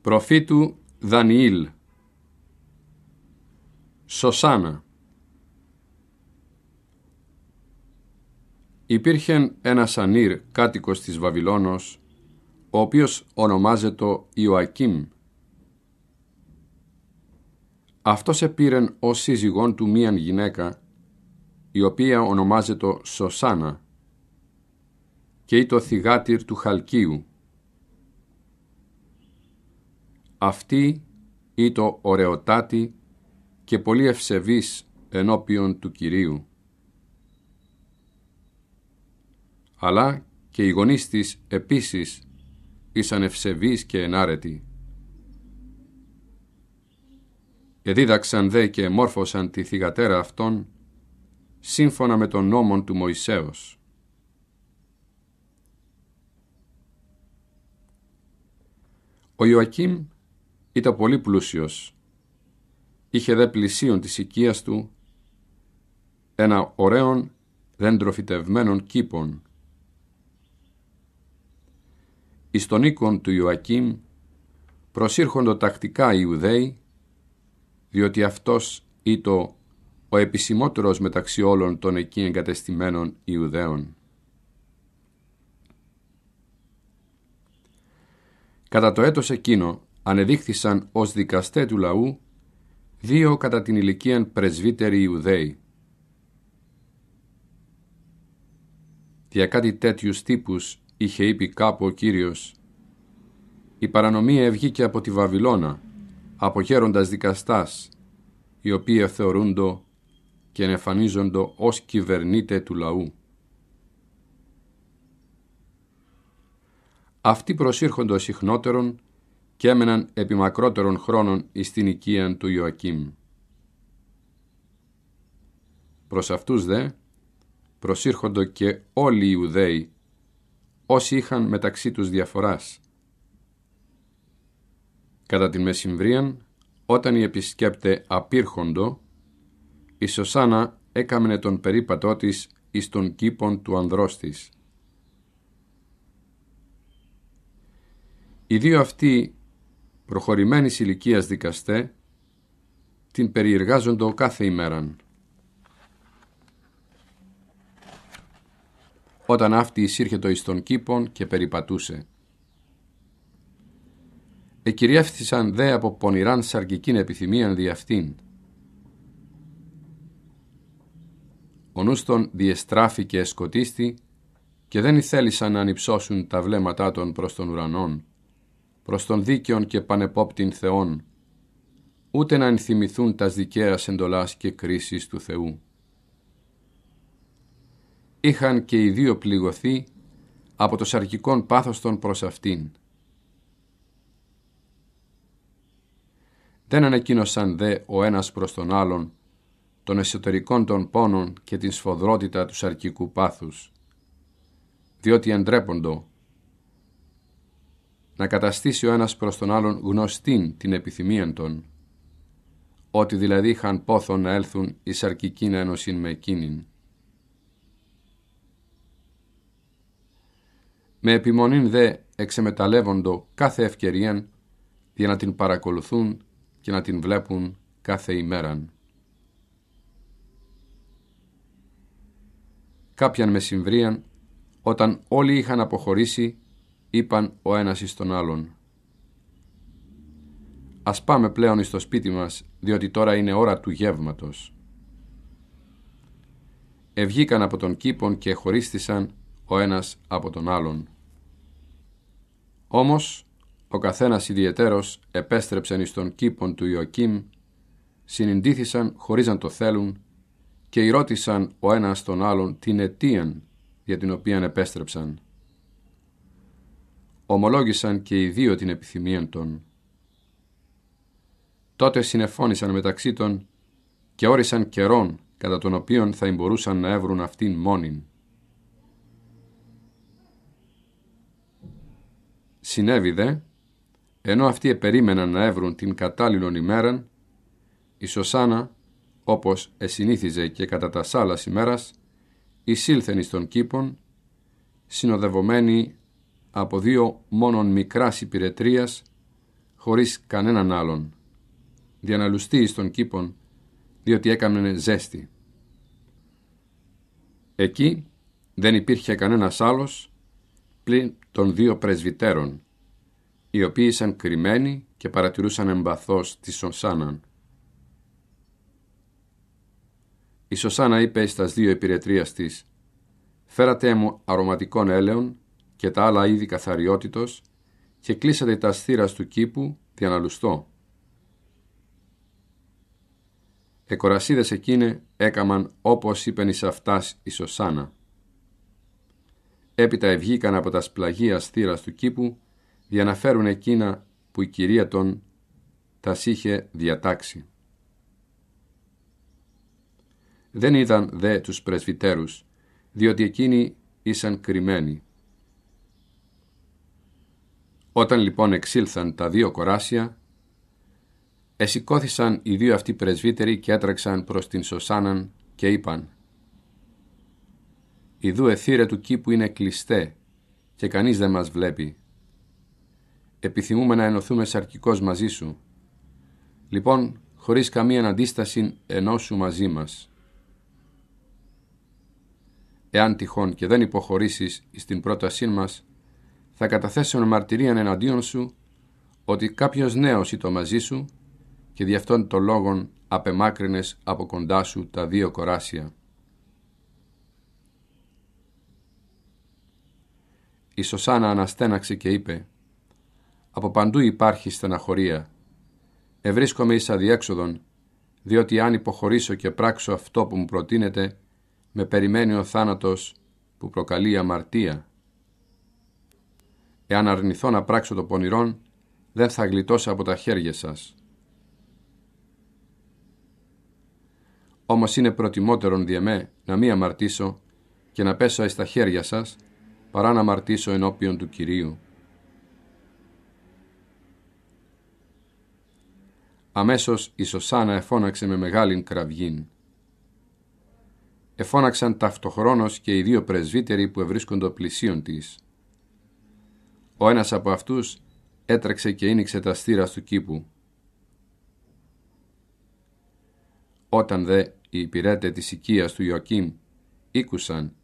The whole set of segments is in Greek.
προφήτου Δανιήλ, Σωσάνα. Υπήρχε ένας ανήρ κάτοικος της Βαβυλώνος, ο οποίος ονομάζεται Ιωακίμ. Αυτός επήρεν ως σύζυγόν του μίαν γυναίκα, η οποία ονομάζεται Σωσάνα και το θυγάτηρ του Χαλκίου αυτή ή το ωραιοτάτη και πολύ ευσεβής ενώπιον του Κυρίου. Αλλά και οι γονείς της επίσης ήσαν ευσεβείς και ενάρετοι. Εδίδαξαν δε και μόρφωσαν τη θυγατέρα αυτών σύμφωνα με τον νόμον του Μωυσέως. Ο Ιωακήμ ήταν πολύ πλούσιος. Είχε δε πλησίον της οικίας του ένα ωραίον φυτευμένων κήπων. Εις τον οίκον του Ιωακήμ προσήρχοντο τακτικά οι Ιουδαίοι, διότι αυτός ήτο ο επισημότερος μεταξύ όλων των εκεί εγκατεστημένων Ιουδαίων. Κατά το έτος εκείνο, ανεδείχθησαν ως δικαστέ του λαού δύο κατά την ηλικία πρεσβύτεροι Ιουδαίοι. Για κάτι τέτοιους τύπους είχε είπε κάπου ο Κύριος «Η παρανομία ευγήκε από τη Βαβυλώνα, από γέροντας δικαστάς, οι οποίοι θεωρούντο και ενεφανίζοντο ως κυβερνήτε του λαού». Αυτοί προσήρχοντο συχνότερον και έμεναν επί μακρότερων χρόνων εις την οικία του Ιωακήμ. Προς αυτούς δε προσήρχοντο και όλοι οι Ιουδαίοι, όσοι είχαν μεταξύ τους διαφοράς. Κατά την Μεσημβρίαν, όταν η επισκέπτε απήρχοντο, η Σωσάνα έκαμνε τον περίπατό της εις τον κήπον του ανδρός της. Οι δύο αυτοί προχωρημένης ηλικίας δικαστέ, την περιεργάζοντο κάθε ημέραν. Όταν αυτή εισήρχε το τον κήπον και περιπατούσε. Εκυριεύθησαν δε από πονηράν σαρκικήν επιθυμίαν δι' αυτήν. Ο νους τον διεστράφηκε εσκοτίστη και δεν ήθελησαν να ανυψώσουν τα βλέμματά των προς τον ουρανόν προς τον δίκαιον και πανεπόπτην Θεόν, ούτε να ενθυμηθούν τας δικαίας εντολάς και κρίσης του Θεού. Είχαν και οι δύο πληγωθεί από το σαρκικόν πάθος των προς αυτήν. Δεν ανακοίνωσαν δε ο ένας προς τον άλλον των εσωτερικών των πόνων και την σφοδρότητα του σαρκικού πάθους, διότι αντρέποντο να καταστήσει ο ένας προς τον άλλον γνωστήν την επιθυμία των, ότι δηλαδή είχαν πόθο να έλθουν η σαρκική να ενωσήν με εκείνην. Με επιμονήν δε εξεμεταλλεύοντο κάθε ευκαιρίαν για να την παρακολουθούν και να την βλέπουν κάθε ημέραν. Κάποιαν συμβρίαν, όταν όλοι είχαν αποχωρήσει είπαν ο ένας εις τον άλλον. «Ας πάμε πλέον εις το σπίτι μας, διότι τώρα είναι ώρα του γεύματος». Ευγήκαν από τον κήπον και χωρίστησαν ο ένας από τον άλλον. Όμως ο καθένας ιδιαιτέρως επέστρεψαν εις τον κήπον του Ιωκήμ, συνειντήθησαν χωρίς να το θέλουν και ρώτησαν ο ένας τον άλλον την αιτίαν για την οποία επέστρεψαν ομολόγησαν και οι δύο την επιθυμίαν των. Τότε συνεφώνησαν μεταξύ των και όρισαν καιρών κατά τον οποίον θα μπορούσαν να έβρουν αυτήν μόνην. Συνέβη δε, ενώ αυτοί επερίμεναν να έβρουν την κατάλληλον ημέρα, η Σωσάνα, όπως εσυνήθιζε και κατά τα σάλας ημέρας, εισήλθεν εις των κήπων, συνοδευομένη από δύο μόνον μικράς υπηρετρίας, χωρίς κανέναν άλλον. Διαναλουστεί εις των κήπων, διότι έκαμνε ζέστη. Εκεί δεν υπήρχε κανένας άλλος πλην των δύο πρεσβυτέρων, οι οποίοι ήσαν κρυμμένοι και παρατηρούσαν εμπαθώς τη Σωσάναν. Η Σωσάνα είπε στας δύο υπηρετρίας της «Φέρατε μου αρωματικών έλεων και τα άλλα είδη καθαριότητος και κλείσατε τα αστήρα του κήπου λουστώ. Εκορασίδες εκείνε έκαμαν όπως είπεν εις αυτάς η Σωσάνα. Έπειτα ευγήκαν από τα σπλαγία αστήρα του κήπου, να φέρουν εκείνα που η κυρία των τας είχε διατάξει. Δεν είδαν δε τους πρεσβυτέρους, διότι εκείνοι ήσαν κρυμμένοι. Όταν λοιπόν εξήλθαν τα δύο κοράσια, εσηκώθησαν οι δύο αυτοί πρεσβύτεροι και έτρεξαν προς την Σωσάναν και είπαν «Ιδού εθήρε του κήπου είναι κλειστέ και κανείς δεν μας βλέπει. Επιθυμούμε να ενωθούμε σαρκικός μαζί σου. Λοιπόν, χωρίς καμία αντίσταση σου μαζί μας. Εάν τυχόν και δεν υποχωρήσεις στην πρότασή μας, θα καταθέσουν μαρτυρίαν εναντίον σου ότι κάποιος νέος ήταν μαζί σου και δι' αυτόν τον λόγον απεμάκρυνες από κοντά σου τα δύο κοράσια. Η Σωσάνα αναστέναξε και είπε «Από παντού υπάρχει στεναχωρία. Ευρίσκομαι εις αδιέξοδον, διότι αν υποχωρήσω και πράξω αυτό που μου προτείνεται, με περιμένει ο θάνατος που προκαλεί αμαρτία». Εάν αρνηθώ να πράξω το πονηρόν, δεν θα γλιτώσω από τα χέρια σας. Όμως είναι προτιμότερον διεμέ να μη αμαρτήσω και να πέσω εις τα χέρια σας, παρά να αμαρτήσω ενώπιον του Κυρίου. Αμέσως η Σωσάνα εφώναξε με μεγάλην κραυγήν. Εφώναξαν ταυτοχρόνως και οι δύο πρεσβύτεροι που ευρίσκονται πλησίον της. Ο ένας από αυτούς έτρεξε και ίνιξε τα στήρα του κήπου. Όταν δε οι υπηρέτες της οικίας του Ιωακήμ ήκουσαν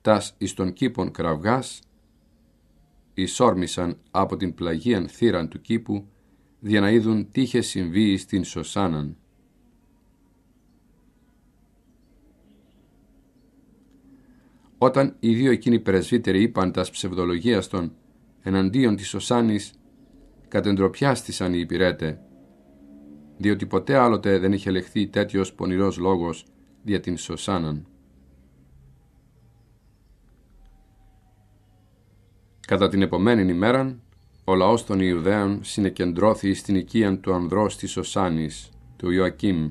τας εις των κήπων κραυγάς, εισόρμησαν από την πλαγίαν θύραν του κήπου για να είδουν τι είχε συμβεί στην Σωσάναν. Όταν οι δύο εκείνοι πρεσβύτεροι είπαν τας ψευδολογίας των εναντίον της Σωσάνης, κατεντροπιάστησαν οι υπηρέτε, διότι ποτέ άλλοτε δεν είχε λεχθεί τέτοιος πονηρός λόγος δια την Σωσάναν. Κατά την επομένη ημέραν, ο λαός των Ιουδαίων συνεκεντρώθη στην οικία του ανδρός της Σωσάνης, του Ιωακίμ.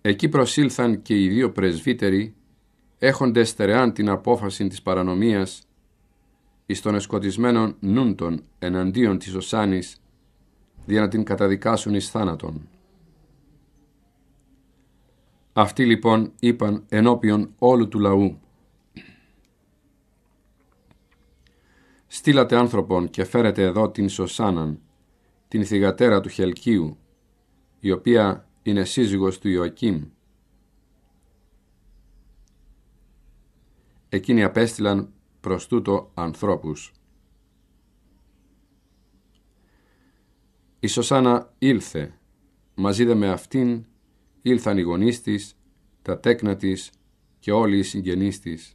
Εκεί προσήλθαν και οι δύο πρεσβύτεροι, έχοντες στερεάν την απόφαση της παρανομίας εις των εσκοτισμένων νούντων εναντίον της οσάνης, για να την καταδικάσουν εις θάνατον. Αυτοί λοιπόν είπαν ενώπιον όλου του λαού. Στείλατε άνθρωπον και φέρετε εδώ την Σωσάναν, την θυγατέρα του Χελκίου, η οποία είναι σύζυγος του Ιωακήμ. Εκείνοι απέστειλαν προς τούτο ανθρώπους. Η Σωσάνα ήλθε, μαζί δε με αυτήν ήλθαν οι γονείς της, τα τέκνα της και όλοι οι συγγενείς της.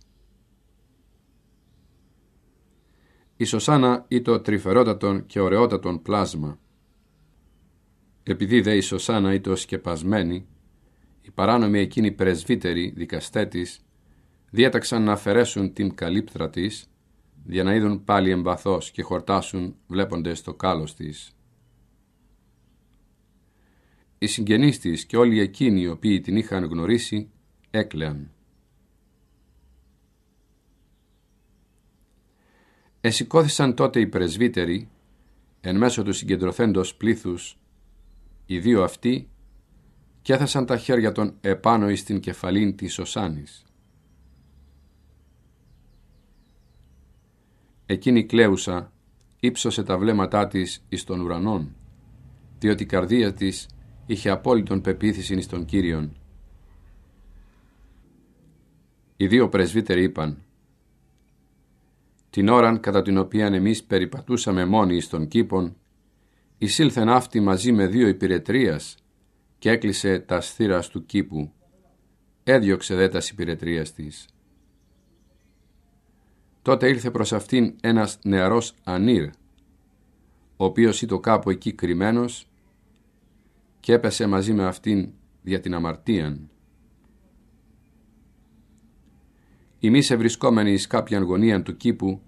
Η Σωσάνα ήτο τρυφερότατον και ωραιότατον πλάσμα. Επειδή δε η Σωσάνα ήτο σκεπασμένη, η παράνομη εκείνη πρεσβύτερη δικαστέ διέταξαν να αφαιρέσουν την καλύπτρα της, για να είδουν πάλι εμπαθώς και χορτάσουν βλέποντα το κάλος της. Οι συγγενείς της και όλοι εκείνοι οι οποίοι την είχαν γνωρίσει έκλαιαν. Εσηκώθησαν τότε οι πρεσβύτεροι, εν μέσω του συγκεντρωθέντος πλήθους, οι δύο αυτοί, και έθεσαν τα χέρια των επάνω εις την κεφαλήν της Οσάνης. εκείνη κλαίουσα, ύψωσε τα βλέμματά της εις των ουρανών, διότι η καρδία της είχε απόλυτον πεποίθηση εις τον Κύριον. Οι δύο πρεσβύτεροι είπαν «Την ώραν κατά την οποία εμείς περιπατούσαμε μόνοι εις τον κήπον, εισήλθεν αυτή μαζί με δύο υπηρετρίας και έκλεισε τα σθήρας του κήπου. Έδιωξε δέτας τας υπηρετρίας της. Τότε ήλθε προς αυτήν ένας νεαρός ανήρ, ο οποίος ήταν κάπου εκεί κρυμμένος και έπεσε μαζί με αυτήν δια την αμαρτίαν. Εμείς ευρισκόμενοι εις κάποια γωνία του κήπου,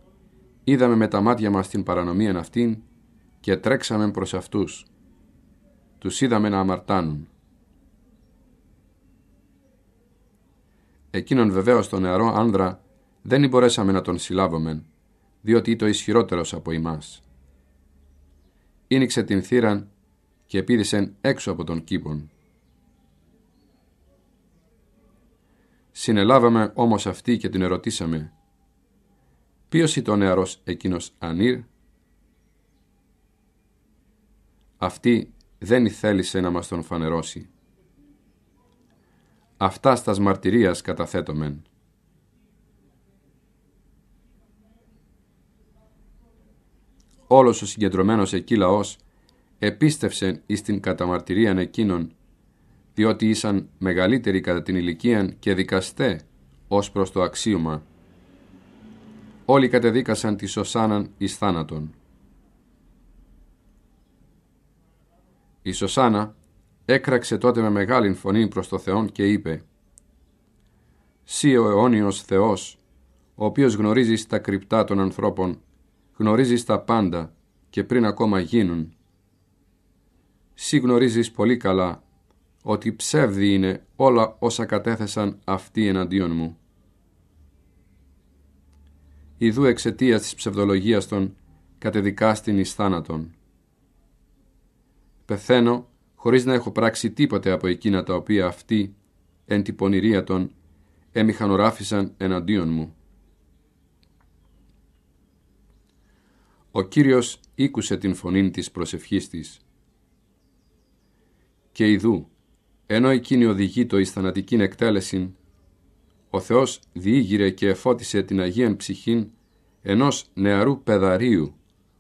είδαμε με τα μάτια μας την παρανομίαν αυτήν και τρέξαμε προς αυτούς. Τους είδαμε να αμαρτάνουν. Εκείνον βεβαίως τον νεαρό άνδρα δεν μπορέσαμε να τον συλλάβουμε, διότι ήταν ισχυρότερος από εμάς. Ήνιξε την θύραν και πήδησε έξω από τον κήπον. Συνελάβαμε όμως αυτή και την ερωτήσαμε «Ποιος ήταν ο νεαρός εκείνος Ανήρ» Αυτή δεν θέλησε να μας τον φανερώσει. Αυτά στας μαρτυρίας καταθέτομεν. όλος ο συγκεντρωμένος εκεί λαός επίστευσε εις την καταμαρτυρίαν εκείνων, διότι ήσαν μεγαλύτεροι κατά την ηλικίαν και δικαστέ ως προς το αξίωμα. Όλοι κατεδίκασαν τη Σωσάναν εις θάνατον. Η Σωσάνα έκραξε τότε με μεγάλη φωνή προς το Θεόν και είπε «Σύ ο αιώνιος Θεός, ο οποίος γνωρίζεις τα κρυπτά των ανθρώπων γνωρίζεις τα πάντα και πριν ακόμα γίνουν. Συ γνωρίζεις πολύ καλά ότι ψεύδι είναι όλα όσα κατέθεσαν αυτοί εναντίον μου. Ιδού εξαιτίας της ψευδολογίας των κατεδικάστην εις θάνατον. Πεθαίνω χωρίς να έχω πράξει τίποτε από εκείνα τα οποία αυτοί εν την πονηρία των εμιχανοράφησαν εναντίον μου. ο Κύριος ήκουσε την φωνήν της προσευχής της. Και ειδού, ενώ εκείνη το εις θανατικήν εκτέλεσιν, ο Θεός διήγηρε και εφώτισε την Αγίαν ψυχήν ενός νεαρού παιδαρίου,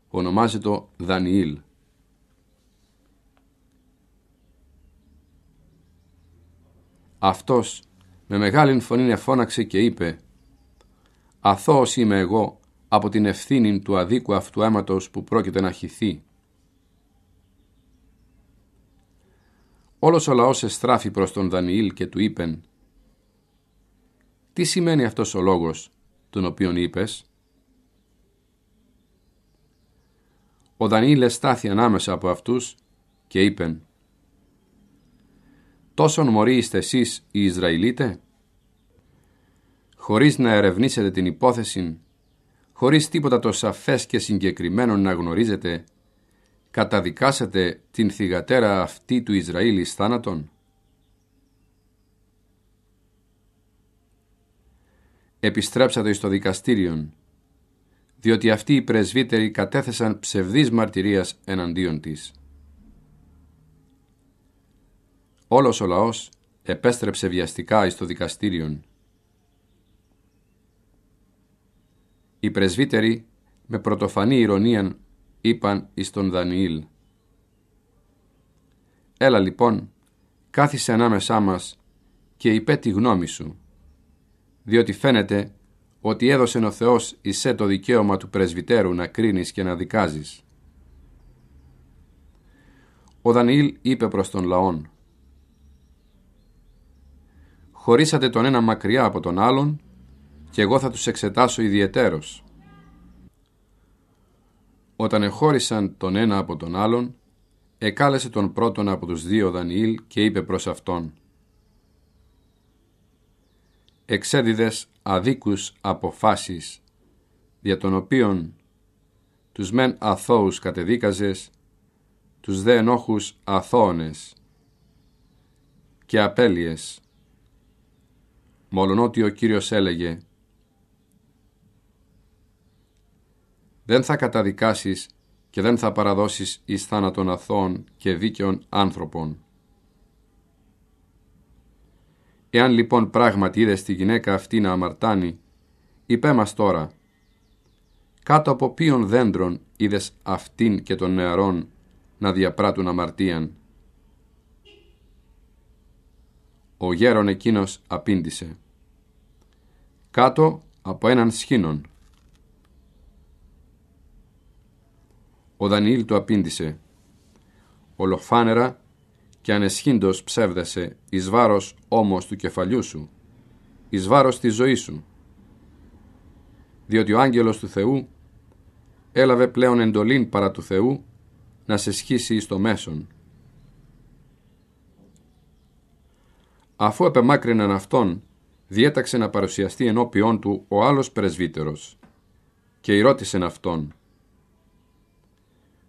ονομάζεται Δανιήλ. Αυτός με μεγάλη φωνή εφώναξε και είπε «Αθώος είμαι εγώ από την ευθύνη του αδίκου αυτού αίματος που πρόκειται να χυθεί. Όλος ο λαός εστράφει προς τον Δανιήλ και του είπεν «Τι σημαίνει αυτός ο λόγος, τον οποίον είπες» Ο Δανιήλ εστάθη ανάμεσα από αυτούς και είπεν «Τόσον μωροί είστε εσείς οι Ισραηλίτε» χωρίς να ερευνήσετε την υπόθεση χωρίς τίποτα το σαφές και συγκεκριμένο να γνωρίζετε, καταδικάσατε την θυγατέρα αυτή του Ισραήλ θάνατον. Επιστρέψατε στο δικαστήριον, διότι αυτοί οι πρεσβύτεροι κατέθεσαν ψευδής μαρτυρίας εναντίον της. Όλος ο λαός επέστρεψε βιαστικά εις το δικαστήριον Οι πρεσβύτεροι με πρωτοφανή ηρωνία είπαν εις τον Δανιήλ. Έλα λοιπόν, κάθισε ανάμεσά μας και ειπε τη γνώμη σου, διότι φαίνεται ότι έδωσε ο Θεός εισέ το δικαίωμα του πρεσβυτέρου να κρίνεις και να δικάζεις. Ο Δανιήλ είπε προς τον λαόν «Χωρίσατε τον ένα μακριά από τον άλλον και εγώ θα τους εξετάσω ιδιαιτέρως. Όταν εχώρισαν τον ένα από τον άλλον, εκάλεσε τον πρώτον από τους δύο Δανιήλ και είπε προς αυτόν «Εξέδιδες αδίκους αποφάσεις, δια των οποίων τους μεν αθώους κατεδίκαζες, τους δε ενόχους αθώονες και απέλειες, μόλον ότι ο Κύριος έλεγε δεν θα καταδικάσεις και δεν θα παραδώσεις εις θάνατον αθώων και δίκαιων άνθρωπων. Εάν λοιπόν πράγματι είδες τη γυναίκα αυτή να αμαρτάνει, είπέ μας τώρα, κάτω από ποιον δέντρον είδες αυτήν και των νεαρών να διαπράττουν αμαρτίαν. Ο γέρον εκείνος απήντησε. Κάτω από έναν σχήνον. Ο Δανιήλ του απήντησε «Ολοφάνερα και ανεσχύντος ψεύδεσαι εις βάρος όμως του κεφαλιού σου, εις βάρος της ζωής σου, διότι ο άγγελος του Θεού έλαβε πλέον εντολήν παρά του Θεού να σε σχίσει εις το μέσον. Αφού επεμάκρυναν αυτόν, διέταξε να παρουσιαστεί ενώπιόν του ο άλλος πρεσβύτερος και ρώτησεν αυτόν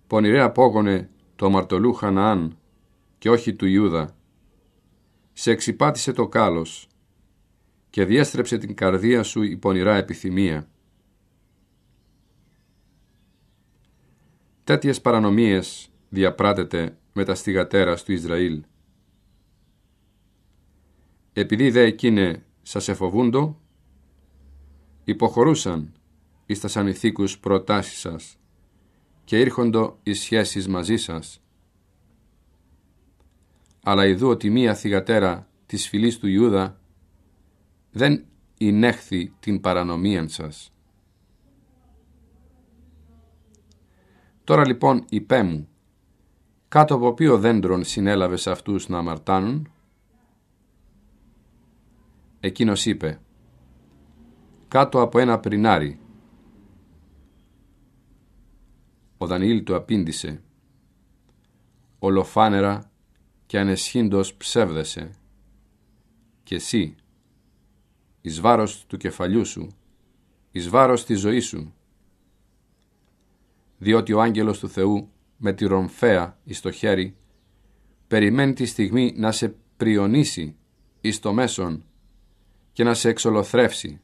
πονηρέ απόγονε το αμαρτωλού Χαναάν και όχι του Ιούδα. Σε εξυπάτησε το κάλος και διέστρεψε την καρδία σου η πονηρά επιθυμία. Τέτοιες παρανομίες διαπράτεται με τα στιγατέρας του Ισραήλ. Επειδή δε εκείνε σας εφοβούντο, υποχωρούσαν εις τα σανηθίκους προτάσεις σας και ήρχοντο οι σχέσεις μαζί σας. Αλλά ειδού ότι μία θυγατέρα της φυλής του Ιούδα δεν ενέχθη την παρανομία σας. Τώρα λοιπόν υπέ μου, κάτω από ποιο δέντρον συνέλαβες αυτούς να αμαρτάνουν. Εκείνος είπε, κάτω από ένα πρινάρι, Ο Δανιήλ του απήντησε «Ολοφάνερα και ανεσχύντος ψεύδεσαι και εσύ εις βάρος του κεφαλιού σου, εις βάρος της ζωής σου, διότι ο άγγελος του Θεού με τη ρομφέα εις το χέρι περιμένει τη στιγμή να σε πριονίσει εις το μέσον και να σε εξολοθρεύσει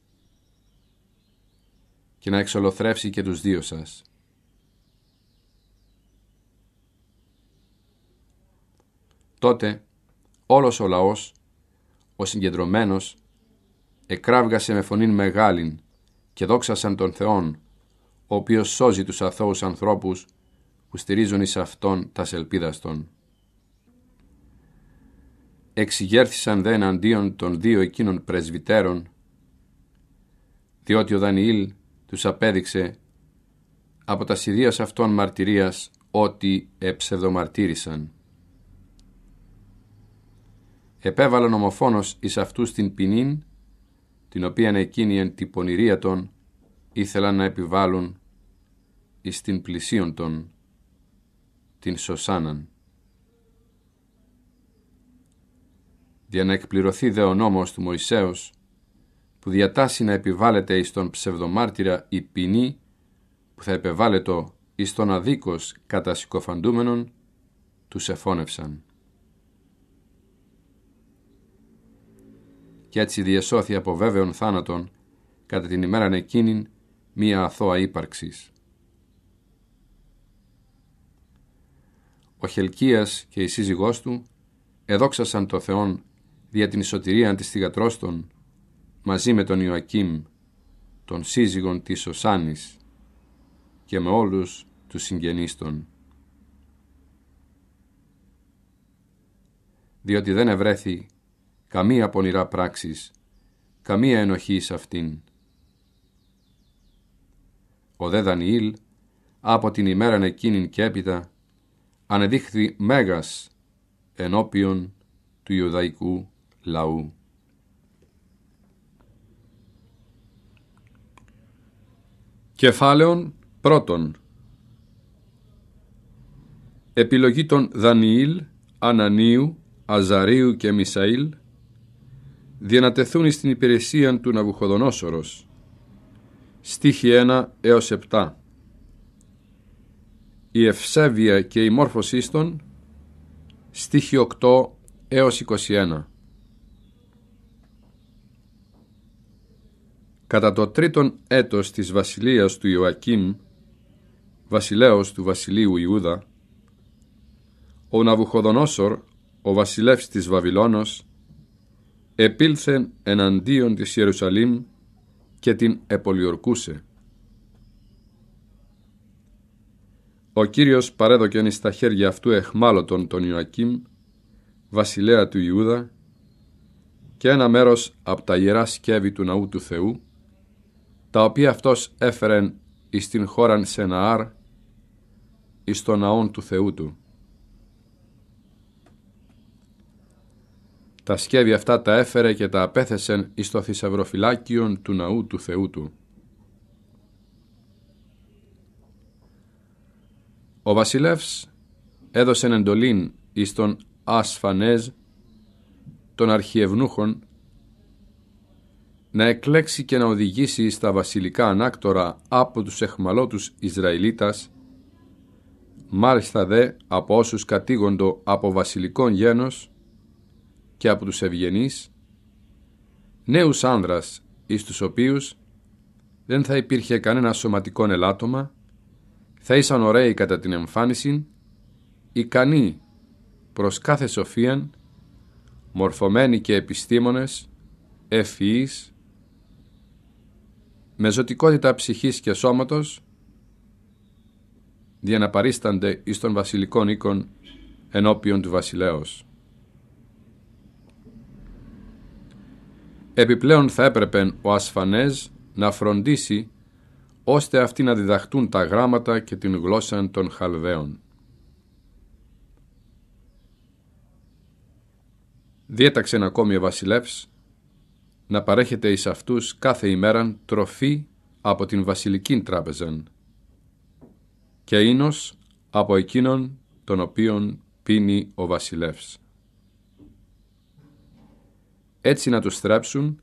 και να εξολοθρεύσει και τους δύο σας. Τότε όλος ο λαός, ο συγκεντρωμένος, εκράβγασε με φωνήν μεγάλην και δόξασαν τον Θεόν, ο οποίος σώζει τους αθώους ανθρώπους που στηρίζουν εις Αυτόν τα σελπίδας των. Εξηγέρθησαν δε εναντίον των δύο εκείνων πρεσβυτέρων, διότι ο Δανιήλ τους απέδειξε από τα σιδείας αυτών μαρτυρίας ότι εψευδομαρτύρησαν. Επέβαλαν ομοφόνος εις αυτούς την ποινή, την οποία εκείνη εν την πονηρία των ήθελαν να επιβάλλουν εις την πλησίον των, την σωσάναν. Για να εκπληρωθεί δε ο νόμος του Μωυσέως, που διατάσσει να επιβάλλεται εις τον ψευδομάρτυρα η ποινή, που θα επεβάλλεται εις τον αδίκος κατά τους εφώνευσαν. και έτσι διεσώθη από βέβαιον θάνατον κατά την ημέραν εκείνην μία αθώα ύπαρξης. Ο Χελκίας και η σύζυγός του εδόξασαν το Θεόν δια την σωτηρία της θυγατρόστων μαζί με τον Ιωακήμ, τον σύζυγον της Οσάνης και με όλους τους συγγενείς των. Διότι δεν ευρέθη καμία πονηρά πράξης, καμία ενοχή σε αυτήν. Ο δε Δανιήλ, από την ημέραν εκείνην και έπειτα, ανεδείχθη μέγας ενώπιον του Ιουδαϊκού λαού. Κεφάλαιον πρώτον Επιλογή των Δανιήλ, Ανανίου, Αζαρίου και Μισαήλ διανατεθούν στην υπηρεσία του Ναβουχοδονόσορος. Στίχη 1 έως 7 Η ευσέβεια και η μόρφωσή των Στίχη 8 έως 21 Κατά το τρίτον έτος της βασιλείας του Ιωακίμ, βασιλέως του βασιλείου Ιούδα, ο Ναβουχοδονόσορ, ο βασιλεύς της Βαβυλώνος, επήλθε εναντίον της Ιερουσαλήμ και την επολιορκούσε. Ο Κύριος παρέδοκεν στα χέρια αυτού εχμάλωτον τον Ιωακήμ, βασιλέα του Ιούδα, και ένα μέρος από τα ιερά σκεύη του ναού του Θεού, τα οποία αυτός έφερεν εις την χώραν Σεναάρ, εις τον ναόν του Θεού του. Τα σχέδια αυτά τα έφερε και τα απέθεσεν εις το του ναού του Θεού του. Ο βασιλεύς έδωσε εντολήν εις τον Ασφανέζ των αρχιευνούχων να εκλέξει και να οδηγήσει στα βασιλικά ανάκτορα από τους εχμαλώτους Ισραηλίτας, μάλιστα δε από όσους κατήγοντο από βασιλικών γένος, και από τους ευγενείς, νέους άνδρας εις τους οποίους δεν θα υπήρχε κανένα σωματικό ελάττωμα, θα ήσαν ωραίοι κατά την εμφάνιση, ικανοί προς κάθε σοφίαν, μορφωμένοι και επιστήμονες, ευφυείς, με ζωτικότητα ψυχής και σώματος, διαναπαρίστανται εις των βασιλικών οίκων ενώπιον του βασιλέως. Επιπλέον θα έπρεπε ο ασφανές να φροντίσει ώστε αυτοί να διδαχτούν τα γράμματα και την γλώσσα των Χαλδαίων. Διέταξε ένα ακόμη ο βασιλεύς να παρέχεται εις αυτούς κάθε ημέραν τροφή από την βασιλική τράπεζα και ίνος από εκείνον τον οποίον πίνει ο βασιλεύς έτσι να τους θράψουν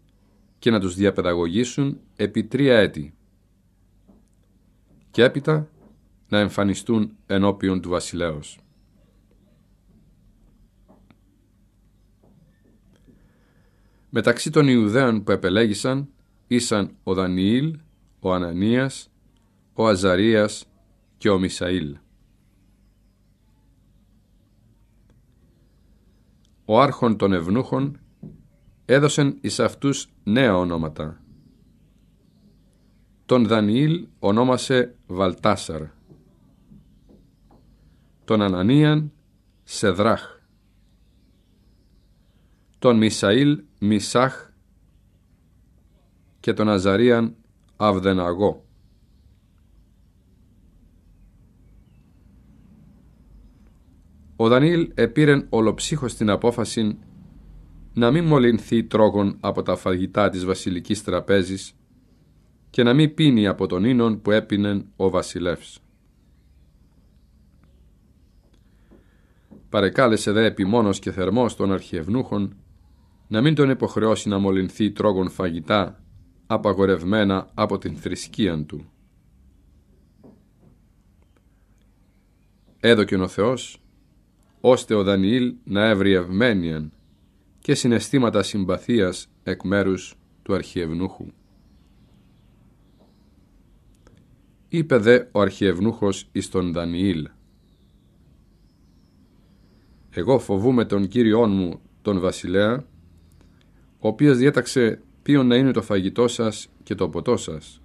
και να τους διαπαιδαγωγήσουν επί τρία έτη και έπειτα να εμφανιστούν ενώπιον του βασιλέως. Μεταξύ των Ιουδαίων που επελέγησαν ήσαν ο Δανιήλ, ο Ανανίας, ο Αζαρίας και ο Μισαήλ. Ο άρχον των Ευνούχων έδωσεν εις αυτούς νέα ονόματα. Τον Δανιήλ ονόμασε Βαλτάσαρ, τον Ανανίαν Σεδράχ, τον Μισαήλ Μισάχ και τον Αζαρίαν Αυδεναγό. Ο Δανίλ επήρεν ολοψύχως την απόφαση να μην μολυνθεί τρόγων από τα φαγητά της βασιλικής τραπέζης και να μην πίνει από τον ίνον που έπινεν ο βασιλεύς. Παρεκάλεσε δε επιμόνος και θερμός των αρχιευνούχων να μην τον υποχρεώσει να μολυνθεί τρόγων φαγητά απαγορευμένα από την θρησκεία του. Έδωκεν ο Θεός, ώστε ο Δανιήλ να ευρυευμένιαν και συναισθήματα συμπαθίας εκ μέρους του αρχιευνούχου. Είπε δε ο αρχιευνούχος εις τον Δανιήλ «Εγώ φοβούμαι τον Κύριόν μου, τον βασιλέα, ο οποίος διέταξε ποιο να είναι το φαγητό σας και το ποτό σας.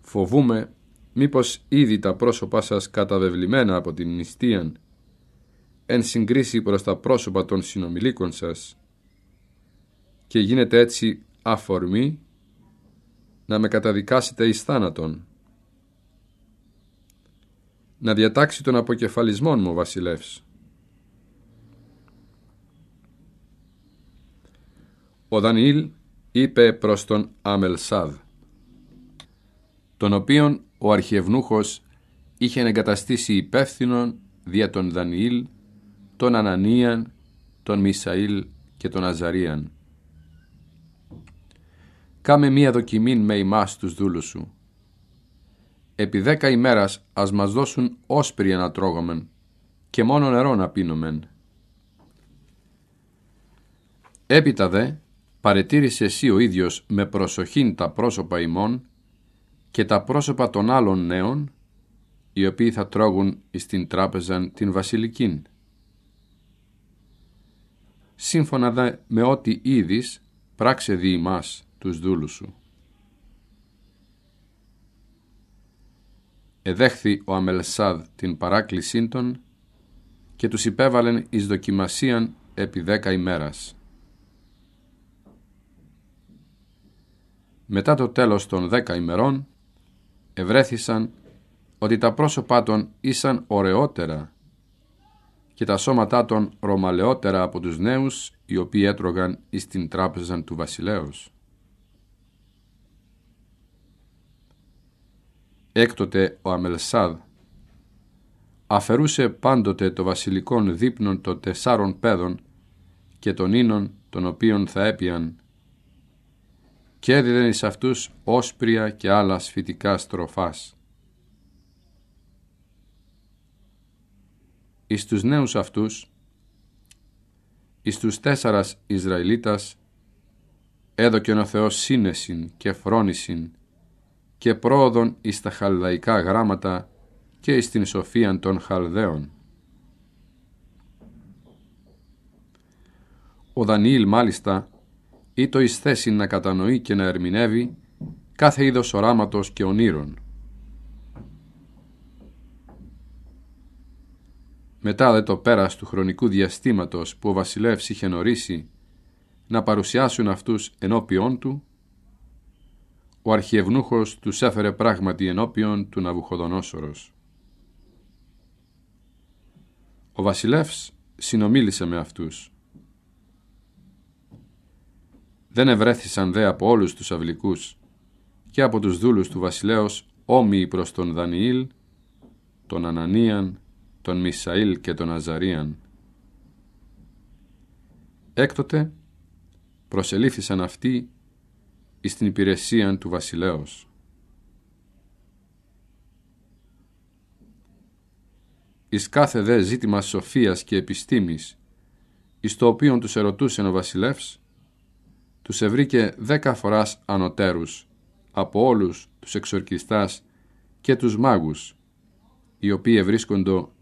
Φοβούμαι μήπως ήδη τα πρόσωπά σας καταβεβλημένα από την νηστείαν εν συγκρίση προς τα πρόσωπα των συνομιλίκων σας και γίνεται έτσι αφορμή να με καταδικάσετε εις θάνατον. Να διατάξει τον αποκεφαλισμό μου, βασιλεύς. Ο Δανιήλ είπε προς τον Αμελσάδ, τον οποίον ο αρχιευνούχος είχε εγκαταστήσει υπεύθυνον δια τον Δανιήλ τον Ανανίαν, τον Μισαήλ και τον Αζαρίαν. Κάμε μία δοκιμήν με ημάς τους δούλους σου. Επί δέκα ημέρας ας μας δώσουν όσπρια να τρώγομεν και μόνο νερό να πίνομεν. Έπειτα δε παρετήρησε εσύ ο ίδιος με προσοχήν τα πρόσωπα ημών και τα πρόσωπα των άλλων νέων, οι οποίοι θα τρώγουν στην την τράπεζαν την βασιλικήν σύμφωνα με ό,τι είδης, πράξε δι' τους δούλους σου. Εδέχθη ο Αμελσάδ την παράκλησή των και τους υπέβαλεν εις δοκιμασίαν επί δέκα ημέρας. Μετά το τέλος των δέκα ημερών ευρέθησαν ότι τα πρόσωπά των ήσαν ωραιότερα και τα σώματά των ρωμαλαιότερα από τους νέους, οι οποίοι έτρωγαν εις την τράπεζα του βασιλέως. Έκτοτε ο Αμελσάδ αφαιρούσε πάντοτε το βασιλικόν δείπνον των τεσσάρων παιδων και των ίνων των οποίων θα έπιαν και έδιδεν εις αυτούς όσπρια και άλλα σφυτικά στροφάς. εις τους νέους αυτούς, εις τους τέσσαρας Ισραηλίτας, έδωκε ο Θεός σύνεσιν και φρόνησιν και πρόοδον εις τα χαλδαϊκά γράμματα και εις την σοφίαν των χαλδαίων. Ο Δανιήλ μάλιστα ήτο εις θέση να κατανοεί και να ερμηνεύει κάθε είδος οράματος και ονείρων. Μετά δε το πέρας του χρονικού διαστήματος που ο βασιλεύς είχε νορίσει να παρουσιάσουν αυτούς ενώπιον του, ο αρχιευνούχος τους έφερε πράγματι ενώπιον του Ναβουχοδονόσορος. Ο βασιλεύς συνομίλησε με αυτούς. Δεν ευρέθησαν δε από όλους τους αυλικούς και από τους δούλους του βασιλέως όμοιοι προς τον Δανιήλ, τον Ανανίαν τον Μισαήλ και τον Αζαρίαν. Έκτοτε προσελήφθησαν αυτοί εις την υπηρεσία του βασιλέως. Εις κάθε δε ζήτημα σοφίας και επιστήμης, εις το οποίο τους ερωτούσε ο βασιλεύς, τους ευρήκε δέκα φοράς ανωτέρους από όλους τους εξορκιστάς και τους μάγους, οι οποίοι ευρίσκοντο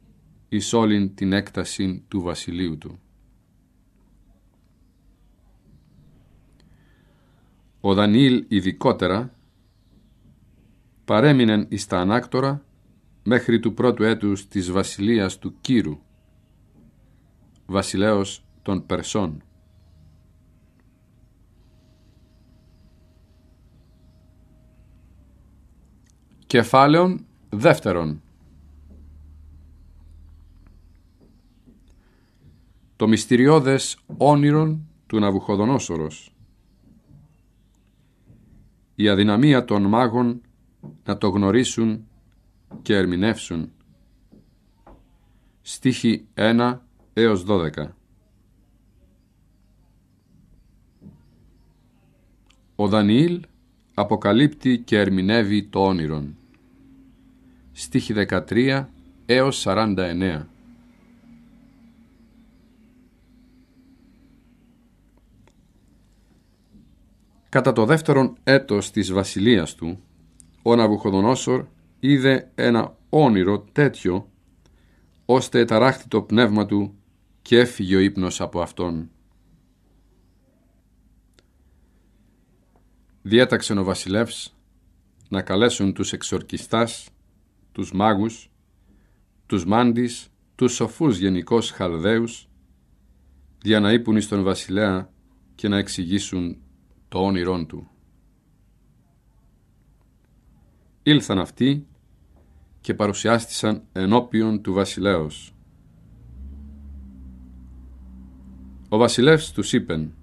εις όλην την έκταση του βασιλείου του. Ο Δανιήλ ειδικότερα παρέμεινε εις τα ανάκτορα μέχρι του πρώτου έτους της βασιλείας του Κύρου, βασιλέως των Περσών. Κεφάλαιον δεύτερον το μυστηριώδες όνειρον του Ναβουχοδονόσορος. Η αδυναμία των μάγων να το γνωρίσουν και ερμηνεύσουν. Στίχη 1 έως 12 Ο Δανιήλ αποκαλύπτει και ερμηνεύει το όνειρον. Στίχη 13 έως 49 Κατά το δεύτερον έτος της βασιλείας του, ο Ναβουχοδονόσορ είδε ένα όνειρο τέτοιο, ώστε ταράχτη το πνεύμα του και έφυγε ο ύπνος από αυτόν. Διέταξε ο βασιλεύς να καλέσουν τους εξορκιστάς, τους μάγους, τους μάντις, τους σοφούς γενικώς χαλδαίους, για να ύπουν στον βασιλέα και να εξηγήσουν το όνειρόν του. Ήλθαν αυτοί και παρουσιάστησαν ενώπιον του βασιλέως. Ο βασιλεύς τους είπεν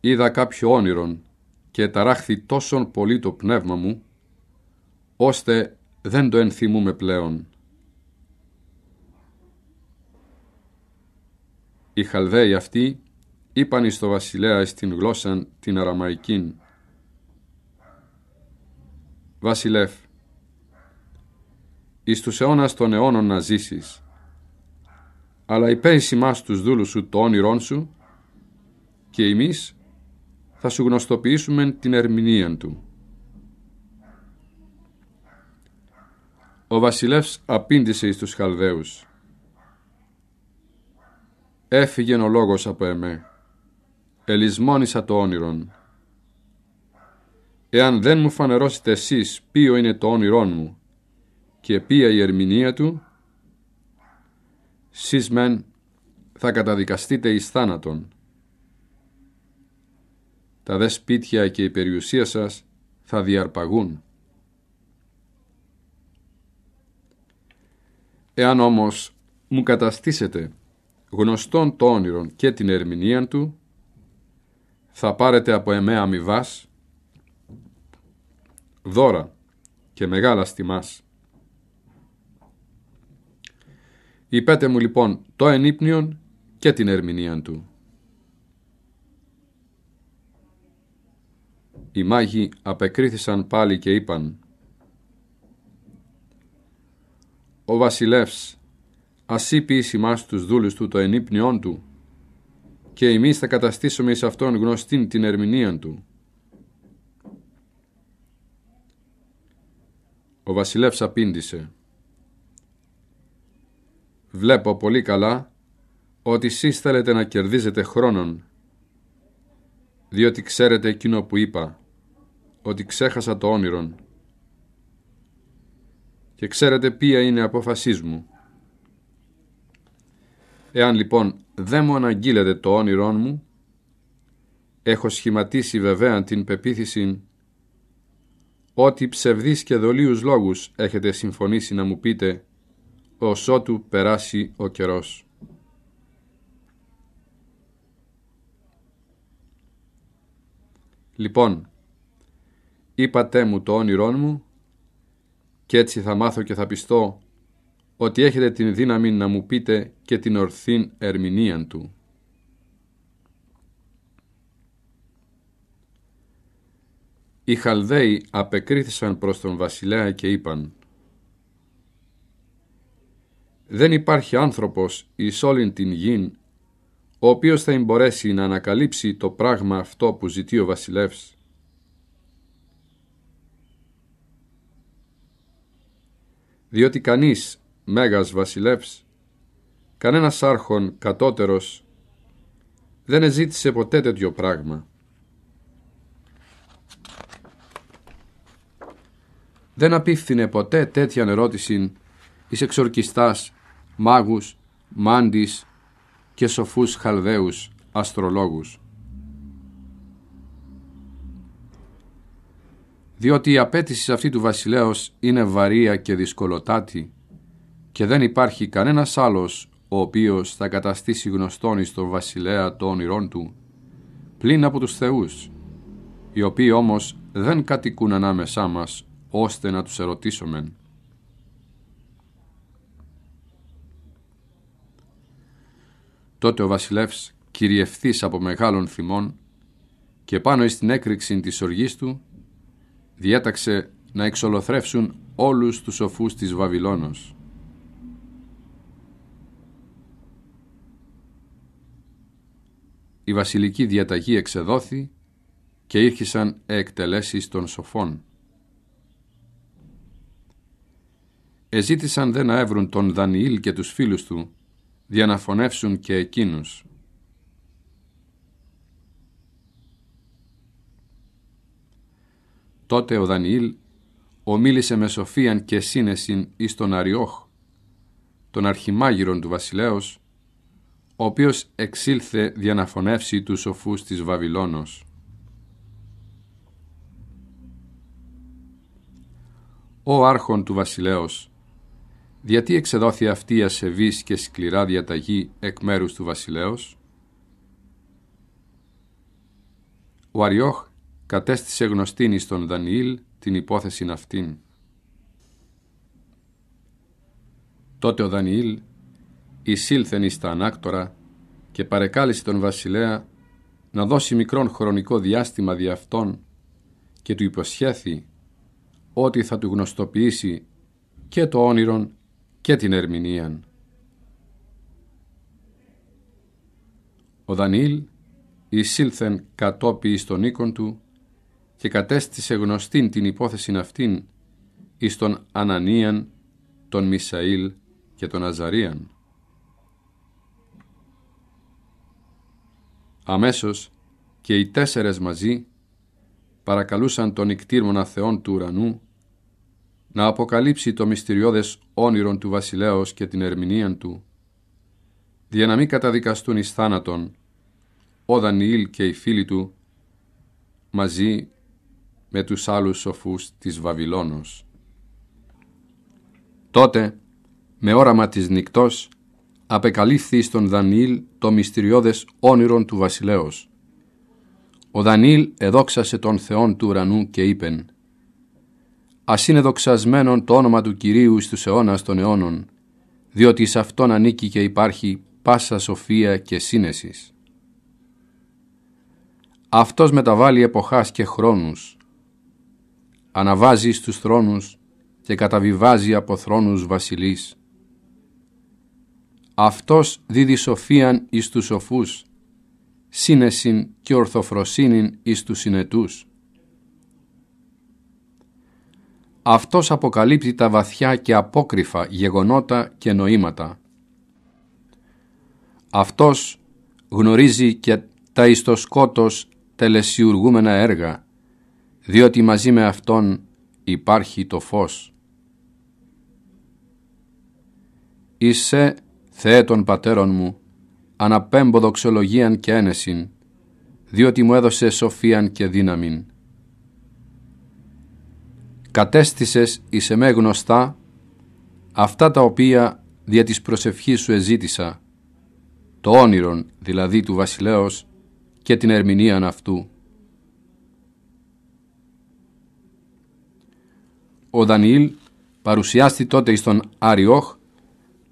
«Είδα κάποιο όνειρον και ταράχθη τόσον πολύ το πνεύμα μου, ώστε δεν το ενθυμούμε πλέον». Οι χαλδαίοι αυτοί είπαν εις το βασιλέα στην γλώσσαν την αραμαϊκήν Βασιλεύ εις τους αιώνας των αιώνων να ζήσεις αλλά υπέης ημάς τους δούλους σου το όνειρόν σου και εμείς θα σου γνωστοποιήσουμε την ερμηνεία του. Ο βασιλεύς απήντησε εις τους Χαλδαίους. Έφυγεν ο λόγος από εμέ ελισμόνισα το όνειρον. Εάν δεν μου φανερώσετε εσείς ποιο είναι το όνειρόν μου και ποια η ερμηνεία του, σεις μεν θα καταδικαστείτε εις θάνατον. Τα δε σπίτια και η περιουσία σας θα διαρπαγούν. Εάν όμως μου καταστήσετε γνωστόν το όνειρον και την ερμηνεία του, θα πάρετε από εμέ αμοιβάς δώρα και μεγάλα στιμάς. Υπέτε μου λοιπόν το ενύπνιον και την ερμηνεία του. Οι μάγοι απεκρίθησαν πάλι και είπαν «Ο βασιλεύς ας είπε τους δούλους του το ενύπνιόν του και εμείς θα καταστήσουμε εις αυτόν γνωστήν την ερμηνεία του. Ο βασιλεύς απήντησε «Βλέπω πολύ καλά ότι εσείς θέλετε να κερδίζετε χρόνον, διότι ξέρετε εκείνο που είπα, ότι ξέχασα το όνειρον και ξέρετε ποια είναι η απόφασής μου. Εάν λοιπόν Δε μου αναγγείλετε το όνειρό μου. Έχω σχηματίσει βεβαία την πεποίθηση ότι ψευδείς και δολίους λόγους έχετε συμφωνήσει να μου πείτε ως ότου περάσει ο καιρός. Λοιπόν, είπατε μου το όνειρό μου και έτσι θα μάθω και θα πιστώ ότι έχετε την δύναμη να μου πείτε και την ορθήν ερμηνεία του. Οι Χαλδαίοι απεκρίθησαν προς τον βασιλέα και είπαν «Δεν υπάρχει άνθρωπος εις όλην την γην, ο οποίος θα μπορέσει να ανακαλύψει το πράγμα αυτό που ζητεί ο βασιλεύς». Διότι κανείς μέγας βασιλεύς, κανένας άρχον κατώτερος δεν εζήτησε ποτέ τέτοιο πράγμα. Δεν απίφθινε ποτέ τέτοια ερώτηση εις εξορκιστάς, μάγους, μάντης και σοφούς χαλδαίους αστρολόγους. Διότι η απέτηση αυτή του βασιλέως είναι βαρία και δυσκολοτάτη και δεν υπάρχει κανένας άλλος ο οποίος θα καταστήσει γνωστόν εις τον βασιλέα των όνειρών του, πλην από τους θεούς, οι οποίοι όμως δεν κατοικούν ανάμεσά μας, ώστε να τους ερωτήσομεν. Τότε ο βασιλεύς, κυριευθείς από μεγάλων θυμών, και πάνω στην την έκρηξη της οργής του, διέταξε να εξολοθρεύσουν όλους τους σοφούς της Βαβυλώνος η βασιλική διαταγή εξεδόθη και ήρχισαν εκτελέσεις των σοφών. Εζήτησαν δε να έβρουν τον Δανιήλ και τους φίλους του, για να φωνεύσουν και εκείνους. Τότε ο Δανιήλ ομίλησε με σοφίαν και σύνεσιν εις τον Αριόχ, τον αρχιμάγυρον του βασιλέως, ο οποίος εξήλθε δια να φωνεύσει τους σοφούς της Βαβυλώνος. «Ω άρχον του βασιλέως, γιατί εξεδόθη αυτή η ασεβής και σκληρά διαταγή εκ μέρους του βασιλέως» Ο Αριόχ κατέστησε γνωστήν εις τον Δανιήλ την υπόθεση αυτήν. Τότε ο Δανιήλ εισήλθεν εις τα ανάκτορα και παρεκάλεσε τον βασιλέα να δώσει μικρόν χρονικό διάστημα δι' και του υποσχέθη ότι θα του γνωστοποιήσει και το όνειρον και την ερμηνεία. Ο Δανίλ εισήλθεν κατόπι εις τον οίκον του και κατέστησε γνωστήν την υπόθεση αυτήν εις τον Ανανίαν, τον Μισαήλ και τον Αζαρίαν. Αμέσως και οι τέσσερες μαζί παρακαλούσαν τον νικτήρμονα Θεόν του ουρανού να αποκαλύψει το μυστηριώδες όνειρον του βασιλέως και την ερμηνεία του, για να μην καταδικαστούν εις θάνατον, ο Δανιήλ και οι φίλοι του, μαζί με τους άλλους σοφούς της Βαβυλώνος. Τότε, με όραμα της νυκτός, απεκαλύφθη στον Δανιήλ το μυστηριώδες όνειρον του βασιλέως. Ο Δανιήλ εδόξασε τον Θεόν του ουρανού και είπεν «Ας είναι δοξασμένον το όνομα του Κυρίου στους αιώνας των αιώνων, διότι σε Αυτόν ανήκει και υπάρχει πάσα σοφία και σύνεσης». Αυτός μεταβάλλει εποχάς και χρόνους, αναβάζει στους θρόνους και καταβιβάζει από θρόνους βασιλείς αυτός δίδει σοφίαν εις τους σοφούς, σύνεσιν και ορθοφροσύνην εις τους συνετούς. Αυτός αποκαλύπτει τα βαθιά και απόκριφα γεγονότα και νοήματα. Αυτός γνωρίζει και τα εις το σκότος τελεσιουργούμενα έργα, διότι μαζί με Αυτόν υπάρχει το φως. Είσαι Θεέ των πατέρων μου, αναπέμπω δοξολογίαν και ένεσιν, διότι μου έδωσε σοφίαν και δύναμιν. Κατέστησες εις εμέ γνωστά αυτά τα οποία δια της προσευχής σου εζήτησα, το όνειρον δηλαδή του βασιλέως και την ερμηνείαν αυτού. Ο Δανιήλ παρουσιάστη τότε εις τον Άριοχ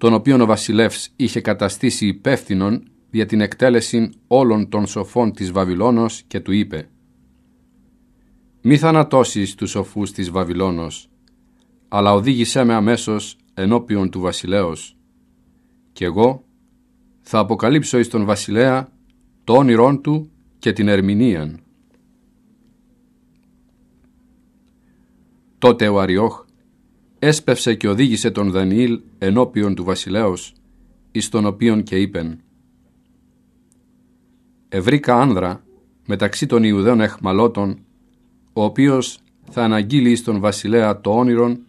τον οποίον ο βασιλεύς είχε καταστήσει υπεύθυνον για την εκτέλεση όλων των σοφών της Βαβυλώνος και του είπε «Μη θανατώσεις τους σοφούς της Βαβυλώνος, αλλά οδήγησέ με αμέσως ενώπιον του βασιλέως και εγώ θα αποκαλύψω εις τον βασιλέα το όνειρόν του και την ερμηνείαν». Τότε ο Αριόχ έσπευσε και οδήγησε τον Δανιήλ ενώπιον του βασιλέως, εις τον οποίον και είπεν «Ευρήκα άνδρα μεταξύ των Ιουδαίων εχμαλώτων, ο οποίος θα αναγγείλει στον βασιλέα το όνειρον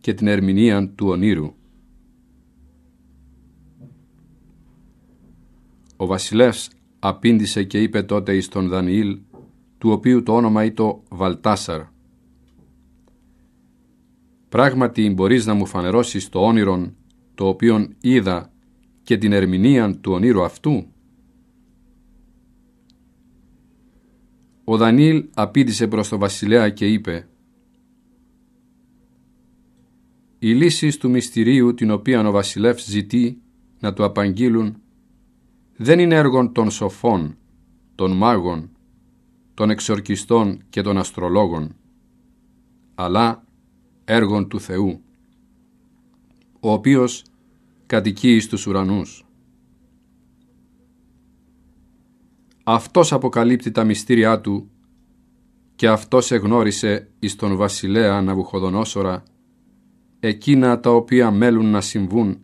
και την ερμηνεία του ονείρου». Ο βασιλεύς απήντησε και είπε τότε εις τον Δανιήλ, του οποίου το όνομα ήταν Βαλτάσαρ. Πράγματι μπορείς να μου φανερώσεις το όνειρον το οποίον είδα και την ερμηνεία του ονείρου αυτού. Ο Δανίλ απήντησε προς τον βασιλέα και είπε «Η λύση του μυστηρίου την οποία ο βασιλεύς ζητεί να του απαγγείλουν δεν είναι έργον των σοφών, των μάγων, των εξορκιστών και των αστρολόγων, αλλά έργων του Θεού, ο οποίος κατοικεί στους ουρανούς. Αυτός αποκαλύπτει τα μυστήριά του και αυτός εγνώρισε εις τον βασιλέα Ναβουχοδονόσορα εκείνα τα οποία μέλουν να συμβούν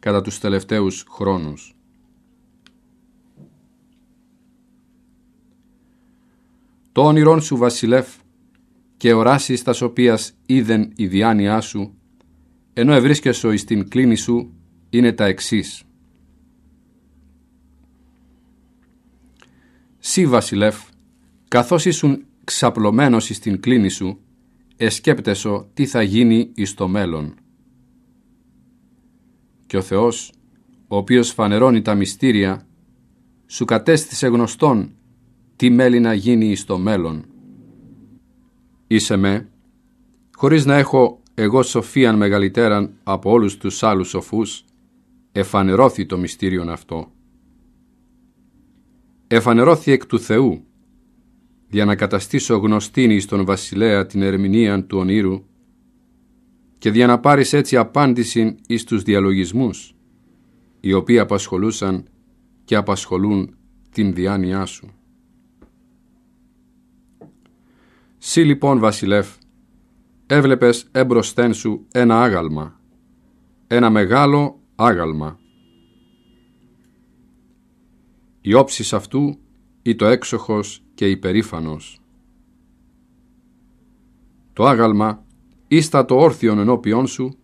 κατά τους τελευταίους χρόνους. Το όνειρόν σου βασιλεύ και οράσεις τας οποίας είδεν η διάνοιά σου, ενώ ευρίσκεσαι στην την κλίνη σου, είναι τα εξής. Σύ βασιλεύ, καθώς ήσουν ξαπλωμένος εις την κλίνη σου, εσκέπτεσαι τι θα γίνει εις το μέλλον. Και ο Θεός, ο οποίος φανερώνει τα μυστήρια, σου κατέστησε γνωστόν τι μέλη να γίνει εις μέλλον είσαι με, χωρίς να έχω εγώ σοφίαν μεγαλυτέραν από όλους τους άλλους σοφούς, εφανερώθη το μυστήριον αυτό. Εφανερώθη εκ του Θεού, για να καταστήσω γνωστήν εις τον βασιλέα την ερμηνεία του ονείρου και για να πάρεις έτσι απάντηση εις τους διαλογισμούς, οι οποίοι απασχολούσαν και απασχολούν την διάνοιά σου. Συ λοιπόν βασιλεύ, έβλεπες έμπροσθέν σου ένα άγαλμα, ένα μεγάλο άγαλμα. Η όψης αυτού ή το έξοχος και υπερήφανος. Το άγαλμα ίστα το όρθιον ενώπιόν σου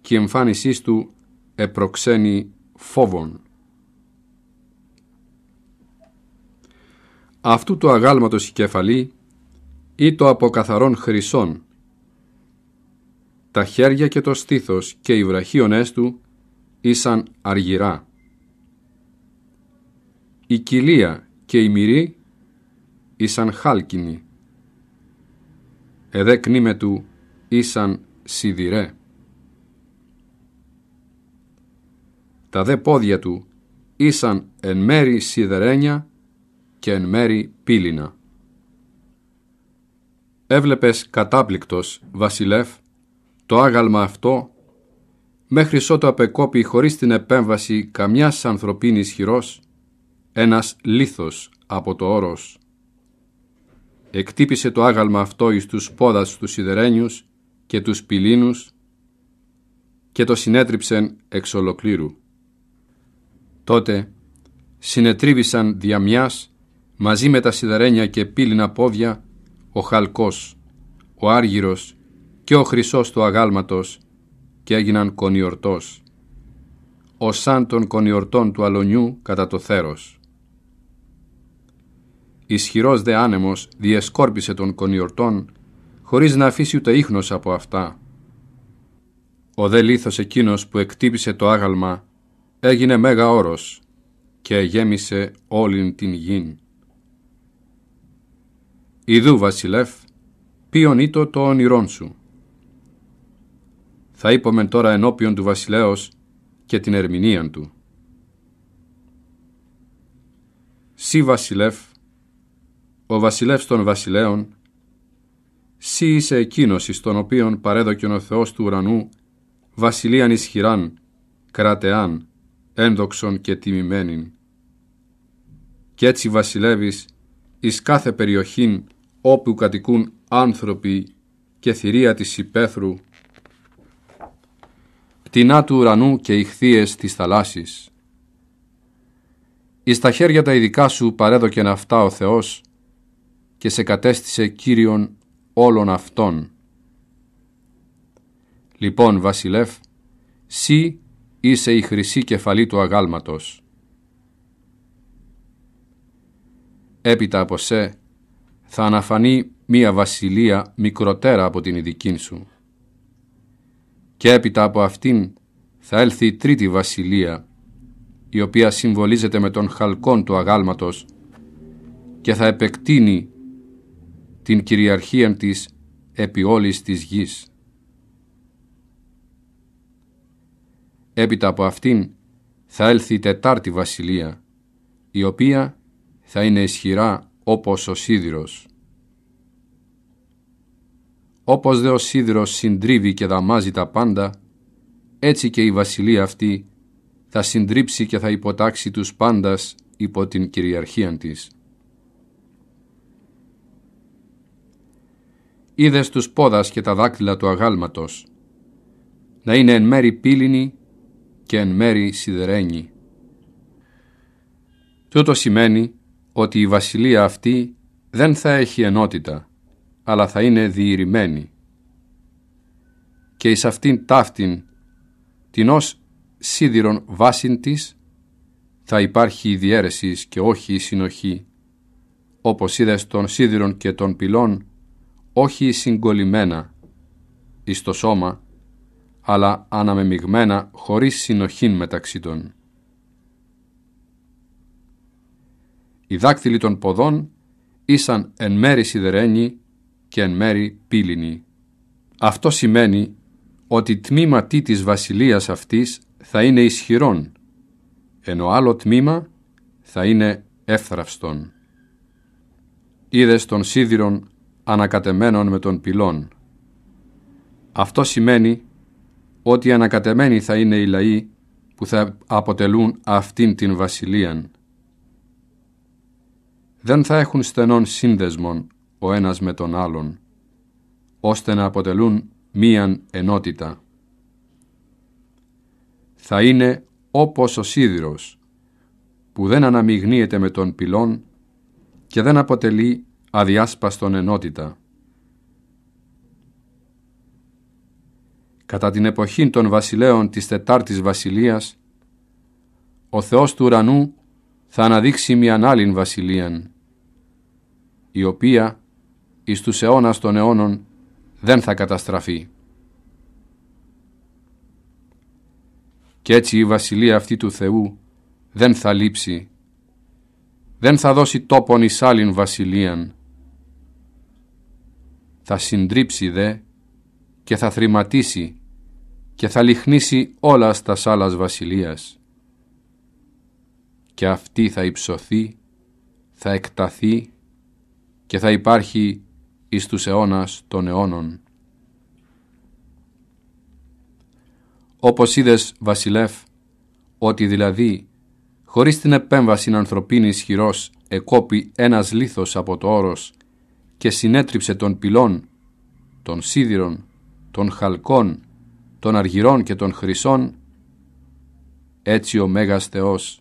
και η εμφάνισή του επροξένει φόβον. Αυτού το αγάλματος η κεφαλή ή το από χρυσών. Τα χέρια και το στήθος και οι βραχίονές του ήσαν αργυρά. Η κοιλία και η μυρή ήσαν χάλκινη. Εδέ κνήμε του ήσαν σιδηρέ. Τα δε πόδια του ήσαν εν μέρη σιδερένια και εν μέρη πύληνα έβλεπες κατάπληκτος, βασιλεύ, το άγαλμα αυτό, μέχρι ότου απεκόπη χωρίς την επέμβαση καμιάς ανθρωπίνης χειρός, ένας λίθος από το όρος. Εκτύπησε το άγαλμα αυτό εις τους πόδας τους σιδερένιους και τους πυλίνους και το συνέτριψεν εξ ολοκλήρου. Τότε συνετρίβησαν διαμιάς μαζί με τα σιδερένια και πύληνα πόδια ο Χαλκός, ο Άργυρος και ο Χρυσός του Αγάλματος και έγιναν κονιορτός, ο σαν των κονιορτών του Αλονιού κατά το θέρος. Ισχυρός δε άνεμος διεσκόρπισε των κονιορτών, χωρίς να αφήσει ούτε ίχνος από αυτά. Ο δε λίθος εκείνος που εκτύπησε το άγαλμα έγινε μέγα όρος και γέμισε όλην την γην. Ιδού βασιλεύ, ποιον ήτο το όνειρόν σου. Θα είπαμε τώρα ενώπιον του βασιλέως και την ερμηνεία του. «Σύ βασιλεύ, ο βασιλεύς των βασιλέων, σι είσαι εκείνος εις τον οποίον παρέδοκεν ο Θεός του ουρανού, βασιλείαν ισχυράν, κρατεάν, ένδοξον και τιμημένην. Κι έτσι βασιλεύεις εις κάθε περιοχήν όπου κατοικούν άνθρωποι και θηρία της υπαίθρου, πτηνά του ουρανού και ηχθείες της θαλάσσης. Εις τα χέρια τα ειδικά σου παρέδωκε να αυτά ο Θεός και σε κατέστησε Κύριον όλων αυτών. Λοιπόν, βασιλεύ, σύ είσαι η χρυσή κεφαλή του αγάλματος. Έπειτα από σε, θα αναφανεί μία βασιλεία μικροτέρα από την ειδική σου. Και έπειτα από αυτήν θα έλθει η τρίτη βασιλεία, η οποία συμβολίζεται με τον χαλκόν του αγάλματος και θα επεκτείνει την κυριαρχία της επί όλης της γης. Έπειτα από αυτήν θα έλθει η τετάρτη βασιλεία, η οποία θα είναι ισχυρά όπως ο σίδηρος. Όπως δε ο σίδηρος συντρίβει και δαμάζει τα πάντα, έτσι και η βασιλεία αυτή θα συντρίψει και θα υποτάξει τους πάντας υπό την κυριαρχία της. Είδες τους πόδας και τα δάκτυλα του αγάλματος, να είναι εν μέρη πύληνη και εν μέρη σιδερένη. Τούτο σημαίνει ότι η βασιλεία αυτή δεν θα έχει ενότητα, αλλά θα είναι διηρημένη. Και εις αυτήν ταύτην, την ως σίδηρον βάσιν της, θα υπάρχει η διαίρεση και όχι η συνοχή, όπως είδες των σίδηρων και των πυλών, όχι συγκολλημένα εις το σώμα, αλλά αναμεμειγμένα χωρίς συνοχή μεταξύ των. Οι δάκτυλοι των ποδών ήσαν εν μέρη σιδερένοι και εν μέρη πύληνοι. Αυτό σημαίνει ότι τμήμα τι της βασιλείας αυτής θα είναι ισχυρόν, ενώ άλλο τμήμα θα είναι εύθραυστον. Είδες των σίδηρων ανακατεμένων με τον πυλών. Αυτό σημαίνει ότι ανακατεμένοι θα είναι οι λαοί που θα αποτελούν αυτήν την βασιλείαν δεν θα έχουν στενών σύνδεσμον ο ένας με τον άλλον, ώστε να αποτελούν μίαν ενότητα. Θα είναι όπως ο σίδηρος, που δεν αναμειγνύεται με τον πυλόν και δεν αποτελεί αδιάσπαστον ενότητα. Κατά την εποχή των βασιλέων της Τετάρτης Βασιλείας, ο Θεός του ουρανού θα αναδείξει μιαν άλλην βασιλείαν, η οποία εις τους αιώνας των αιώνων δεν θα καταστραφεί. Κι έτσι η βασιλεία αυτή του Θεού δεν θα λείψει, δεν θα δώσει τόπον εις άλλην βασιλείαν. Θα συντρίψει δε και θα θρηματίσει και θα λιχνίσει όλα στα άλλας βασιλείας. Και αυτή θα υψωθεί, θα εκταθεί και θα υπάρχει εις τους αιώνας των αιώνων. Όπως είδες, βασιλεύ, ότι δηλαδή, χωρίς την επέμβαση ανθρωπίνη ισχυρός, εκόπη ένας λίθος από το όρος και συνέτριψε των πυλών, των σίδηρων, των χαλκών, των αργυρών και των χρυσών, έτσι ο Μέγας Θεός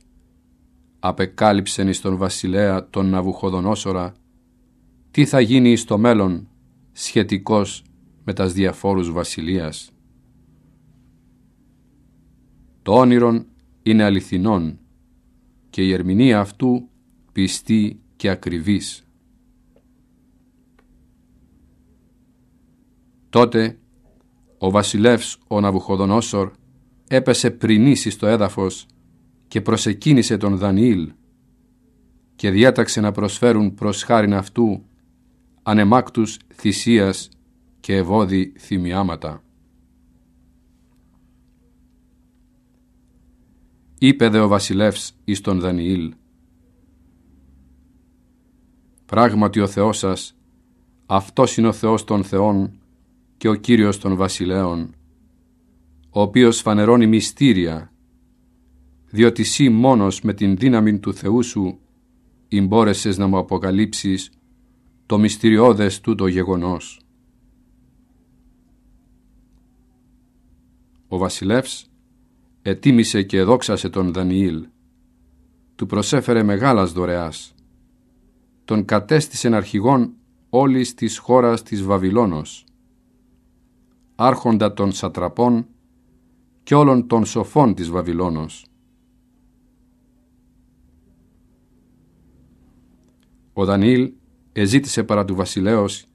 απεκάλυψεν εις τον βασιλέα τον Ναβουχοδονόσορα τι θα γίνει στο μέλλον σχετικός με τας διαφόρους βασιλείας. Το όνειρο είναι αληθινόν και η ερμηνεία αυτού πιστή και ακριβής. Τότε ο βασιλεύς ο Ναβουχοδονόσορ έπεσε πρινήσει στο έδαφος και προσεκίνησε τον Δανιήλ και διάταξε να προσφέρουν προς χάριν αυτού ανεμάκτους θυσίας και ευώδη θυμιάματα. Είπε δε ο βασιλεύς εις τον Δανιήλ «Πράγματι ο Θεός σας, αυτός είναι ο Θεός των Θεών και ο Κύριος των Βασιλέων, ο οποίος φανερώνει μυστήρια, διότι σύ μόνος με την δύναμη του Θεού σου εμπόρεσες να μου αποκαλύψεις το μυστηριώδες τούτο γεγονός. Ο βασιλεύς ετίμησε και δόξασε τον Δανιήλ. Του προσέφερε μεγάλας δωρεάς. Τον κατέστησε αρχηγόν όλης της χώρας της Βαβυλώνος. Άρχοντα των σατραπών και όλων των σοφών της Βαβυλώνος. Ο Δανιήλ εζήτησε παρά του βασιλέως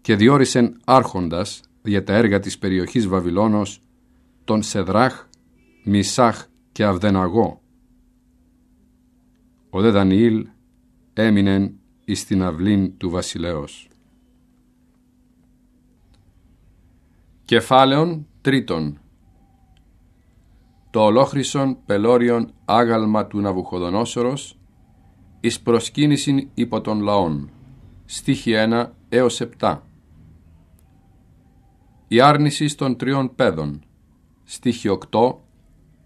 και διόρισεν άρχοντας για τα έργα της περιοχής Βαβυλώνος τον Σεδράχ, Μισάχ και Αυδεναγό. Ο δε Δανιήλ έμεινεν εις την αυλήν του βασιλέως. Κεφάλαιον τρίτον Το ολόχρυσον πελώριον άγαλμα του Ναβουχοδονόσορος εις προσκύνησιν υπό των λαών στίχη 1 έως 7. Η άρνηση των τριών παιδων, στίχη 8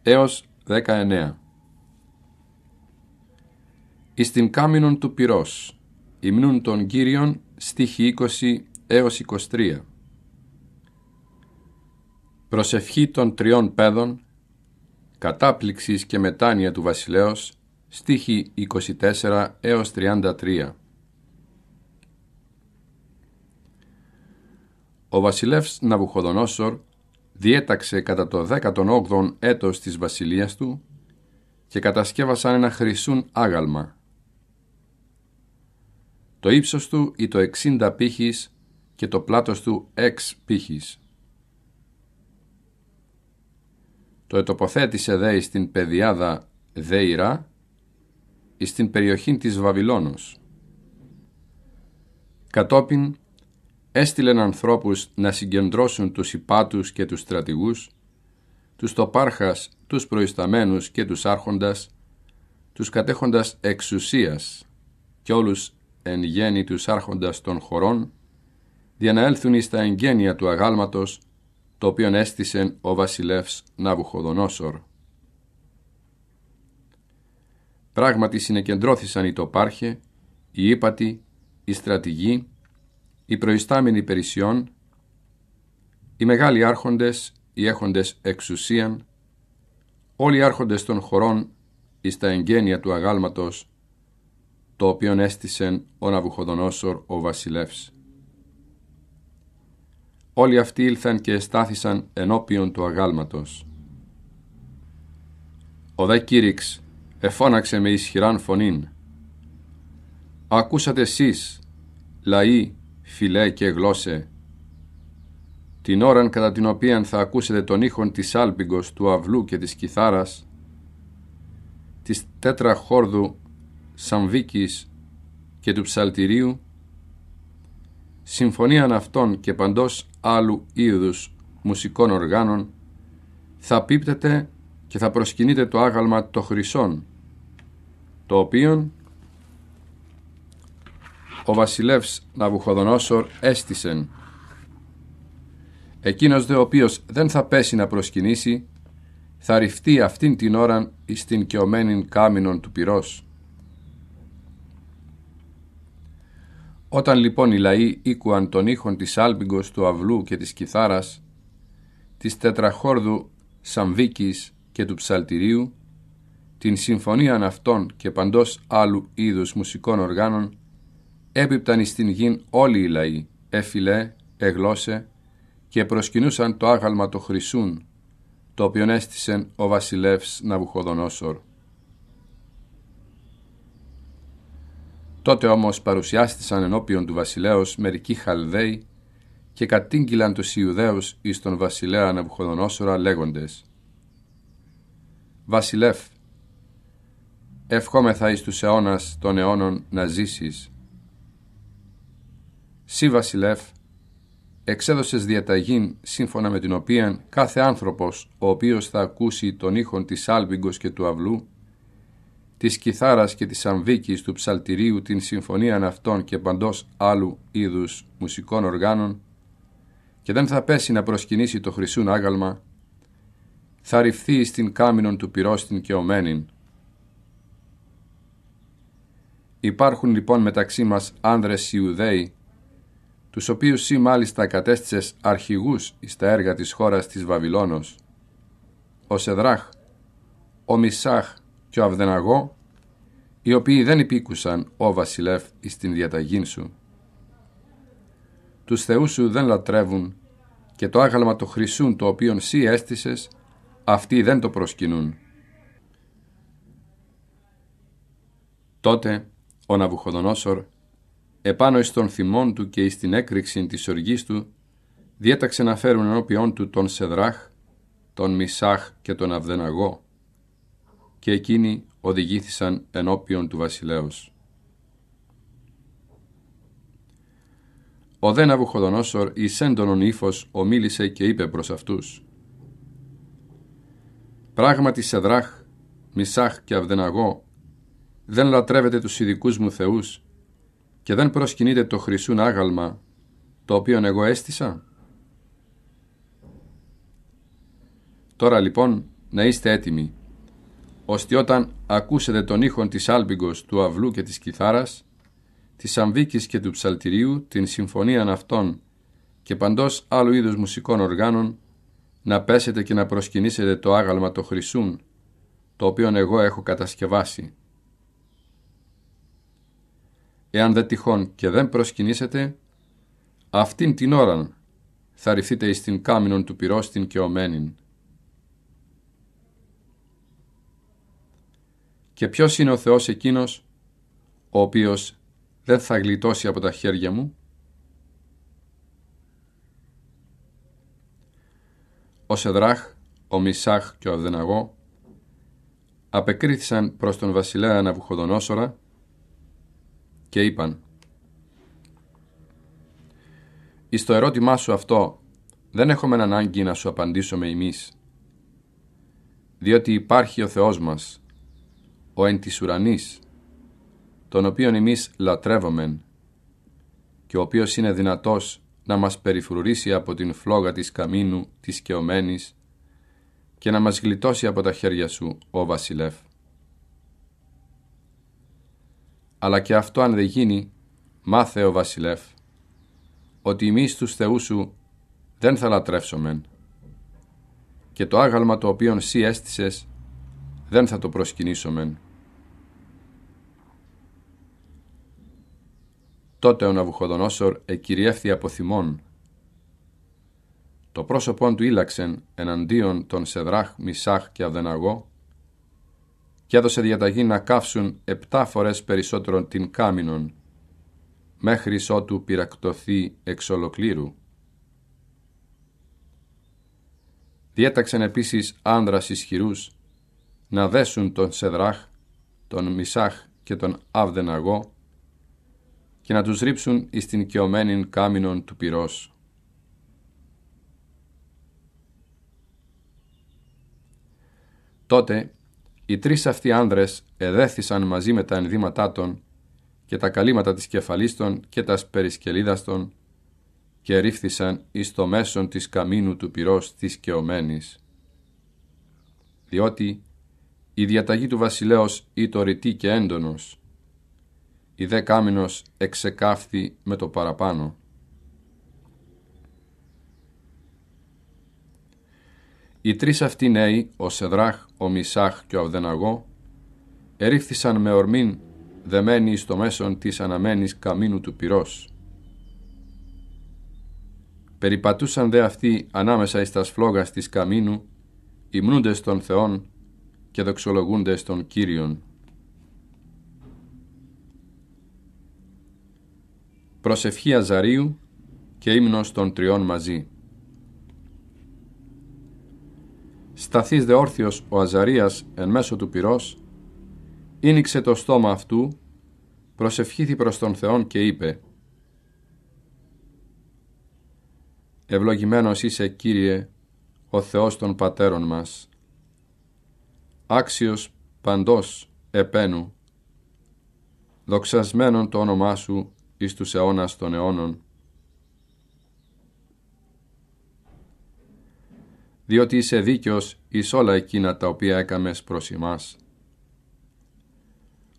έως 19. Εις την κάμινον του πυρός, υμνούν των Κύριων, στίχη 20 έως 23. Προσευχή των τριών παιδων, κατάπληξης και μετάνοια του βασιλέως, στίχη 24 έως 33. Ο βασιλεύς Ναβουχοδονόσορ διέταξε κατά το 18ο έτος της βασιλείας του και κατασκεύασαν ένα χρυσούν άγαλμα. Το ύψος του ή το 60 πύχης και το πλάτος του 6 πύχης. Το ετοποθέτησε εις στην πεδιάδα Δέιρα εις στην περιοχή της Βαβυλώνος. Κατόπιν έστειλεν ανθρώπους να συγκεντρώσουν τους υπάτους και τους στρατηγούς, τους τοπάρχας, τους προϊσταμένους και τους άρχοντας, τους κατέχοντας εξουσίας και όλους εν γέννη τους άρχοντας των χωρών, για να έλθουν εις τα εγγένεια του αγάλματος, το οποίον έστησε ο βασιλεύς Ναβουχοδονόσορ. Πράγματι συνεκεντρώθησαν οι τοπάρχε, οι ύπατοι, οι στρατηγοί, οι προϊστάμενοι Περισσιών, οι μεγάλοι άρχοντες, οι έχοντες εξουσίαν, όλοι οι άρχοντες των χωρών εις τα εγγένεια του αγάλματος, το οποίον έστησεν ο Ναβουχοδονόσορ ο βασιλεύς. Όλοι αυτοί ήλθαν και εστάθησαν ενώπιον του αγάλματος. Ο δε εφώναξε με ισχυράν φωνήν. Ακούσατε εσείς, λαοί φιλέ και γλώσσε. Την ώραν κατά την οποία θα ακούσετε τον ήχον της άλπιγκος, του αυλού και της κιθάρας, της τέτρα χόρδου Σαμβίκης και του ψαλτηρίου, συμφωνίαν αυτών και παντός άλλου είδους μουσικών οργάνων, θα πίπτετε και θα προσκυνείτε το άγαλμα των χρυσών, το οποίον ο βασιλεύς Ναβουχοδονόσορ έστησεν. Εκείνος δε ο οποίος δεν θα πέσει να προσκυνήσει, θα ρηφτεί αυτήν την ώραν εις την κεωμένην κάμινον του πυρός. Όταν λοιπόν οι λαοί ήκουαν τον ήχον της άλμπιγκος του αυλού και της κιθάρας, της τετραχόρδου σαμβίκης και του ψαλτηρίου, την συμφωνίαν αυτών και παντός άλλου είδους μουσικών οργάνων, έπιπταν εις την γην όλοι οι λαοί, έφυλε, εγλώσε, και προσκυνούσαν το άγαλμα το χρυσούν, το οποίον έστησεν ο βασιλεύς Ναβουχοδονόσορ. Τότε όμως παρουσιάστησαν ενώπιον του βασιλέως μερικοί χαλδαίοι και κατήγγυλαν τους Ιουδαίους εις τον βασιλέα Ναβουχοδονόσορα λέγοντες «Βασιλεύ, ευχόμεθα εις τους αιώνας των αιώνων να ζήσεις, Συ Βασιλεύ εξέδωσες διαταγήν σύμφωνα με την οποία κάθε άνθρωπος ο οποίος θα ακούσει τον ήχον της άλμπιγκος και του αυλού, της κιθάρας και της αμβίκης του ψαλτηρίου την συμφωνία αυτών και παντός άλλου είδους μουσικών οργάνων και δεν θα πέσει να προσκυνήσει το χρυσούν άγαλμα, θα ρηφθεί στην κάμινον του πυρόστην και ομένην. Υπάρχουν λοιπόν μεταξύ μας άνδρες Ιουδαίοι τους οποίους σύ μάλιστα κατέστησες αρχηγούς εις τα έργα της χώρας της Βαβυλώνος, ο Σεδράχ, ο Μισάχ και ο Αυδεναγό, οι οποίοι δεν υπήκουσαν, ο βασιλεύ, εις την διαταγήν σου. Τους θεούς σου δεν λατρεύουν και το άγαλμα το χρυσούν το οποίον σύ έστησες, αυτοί δεν το προσκυνούν. Τότε ο Ναβουχοδονόσορ επάνω εις τον θυμόν του και εις την έκρηξη της οργής του, διέταξε να φέρουν ενώπιόν του τον Σεδράχ, τον Μισάχ και τον Αυδεναγό, και εκείνοι οδηγήθησαν ενώπιον του βασιλέως. Ο δε Ναβουχοδονόσορ εις έντονον ύφος ομίλησε και είπε προς αυτούς «Πράγματι Σεδράχ, Μισάχ και Αυδεναγό δεν λατρεύετε τους ειδικούς μου θεούς και δεν προσκυνείτε το χρυσούν άγαλμα, το οποίο εγώ έστησα. Τώρα λοιπόν να είστε έτοιμοι, ώστε όταν ακούσετε τον ήχον της άλμπιγκος, του αυλού και της κιθάρας, της αμβίκης και του ψαλτηρίου, την συμφωνία αυτών και παντός άλλου είδους μουσικών οργάνων, να πέσετε και να προσκυνήσετε το άγαλμα το χρυσούν, το οποίο εγώ έχω κατασκευάσει εάν δεν τυχόν και δεν προσκυνήσετε, αυτήν την ώραν θα ρηθείτε εις την κάμινον του πυρός την ομένην. Και ποιος είναι ο Θεός εκείνος, ο οποίος δεν θα γλιτώσει από τα χέρια μου. Ο Σεδράχ, ο Μισάχ και ο Αδεναγώ απεκρίθησαν προς τον βασιλέα Ναβουχοδονόσορα και είπαν «Εις το ερώτημά σου αυτό δεν έχουμε ανάγκη να σου απαντήσουμε εμείς, διότι υπάρχει ο Θεός μας, ο εν της ουρανής, τον οποίον εμείς λατρεύομεν και ο οποίος είναι δυνατός να μας περιφρουρήσει από την φλόγα της καμίνου της σκεωμένης και να μας γλιτώσει από τα χέρια σου, ο Βασιλεύ. Αλλά και αυτό αν δεν γίνει, μάθε ο βασιλεύ, ότι εμείς τους θεούς σου δεν θα λατρεύσομεν και το άγαλμα το οποίον σύ έστησες δεν θα το προσκυνήσομεν. Τότε ο Ναβουχοδονόσορ εκυριεύθη από θυμών. Το πρόσωπον του ήλαξεν εναντίον των Σεδράχ, Μισάχ και Αβδεναγώ και έδωσε διαταγή να καύσουν επτά φορές περισσότερο την κάμινον, μέχρι ότου πυρακτωθεί εξ ολοκλήρου. Διέταξαν επίσης άνδρας ισχυρούς να δέσουν τον Σεδράχ, τον Μισάχ και τον Αβδεναγό και να τους ρίψουν εις την κεωμένη κάμινον του πυρός. Τότε οι τρεις αυτοί άνδρες εδέθησαν μαζί με τα ενδύματά των και τα καλύματα της κεφαλής των και τα περισκελίδας των και ρίφθησαν εις το μέσον της καμίνου του πυρός της κεωμένης. Διότι η διαταγή του βασιλέως ήτο ρητή και έντονος. Η δε κάμινος εξεκάφθη με το παραπάνω. Οι τρεις αυτοί νέοι, ο Σεδράχ, ο Μισάχ και ο Αυδεναγό, ερήφθησαν με ορμήν δεμένοι στο μέσον της αναμένης καμίνου του πυρός. Περιπατούσαν δε αυτοί ανάμεσα εις τας της καμίνου, υμνούντες των Θεών και δοξολογούντες των Κύριων. Προσευχή Αζαρίου και ύμνος των τριών μαζί. Σταθείς δε όρθιος ο Αζαρίας εν μέσω του πυρός, ίνιξε το στόμα αυτού, προσευχήθη προς τον Θεόν και είπε «Ευλογημένος είσαι Κύριε, ο Θεός των πατέρων μας, άξιος παντός επένου, δοξασμένον το όνομά Σου εις τους αιώνας των αιώνων». διότι είσαι δίκαιος εις όλα εκείνα τα οποία έκαμες προς εμάς.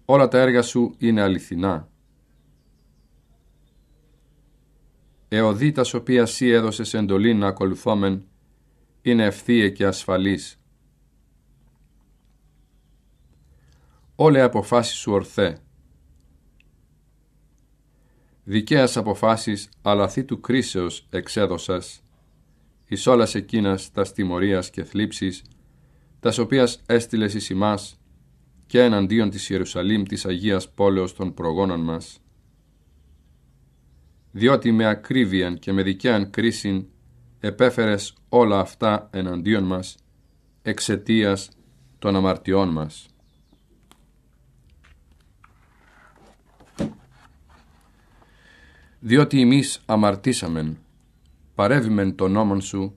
Όλα τα έργα σου είναι αληθινά. Εωδήτας οποίας σύ έδωσες εντολή να ακολουθόμεν, είναι ευθύε και ασφαλής. Όλε αποφάσεις σου ορθέ. Δικαίες αποφάσεις αλαθή του κρίσεως εξέδωσας, εις όλας εκείνας τας τιμωρίας και θλίψης, τας οποίας έστειλες εις ημάς και εναντίον της Ιερουσαλήμ της Αγίας Πόλεως των προγόνων μας, διότι με ακρίβειαν και με δικαίαν κρίσιν επέφερες όλα αυτά εναντίον μας εξαιτίας των αμαρτιών μας. Διότι εμείς αμαρτήσαμεν παρέβημεν τον νόμον σου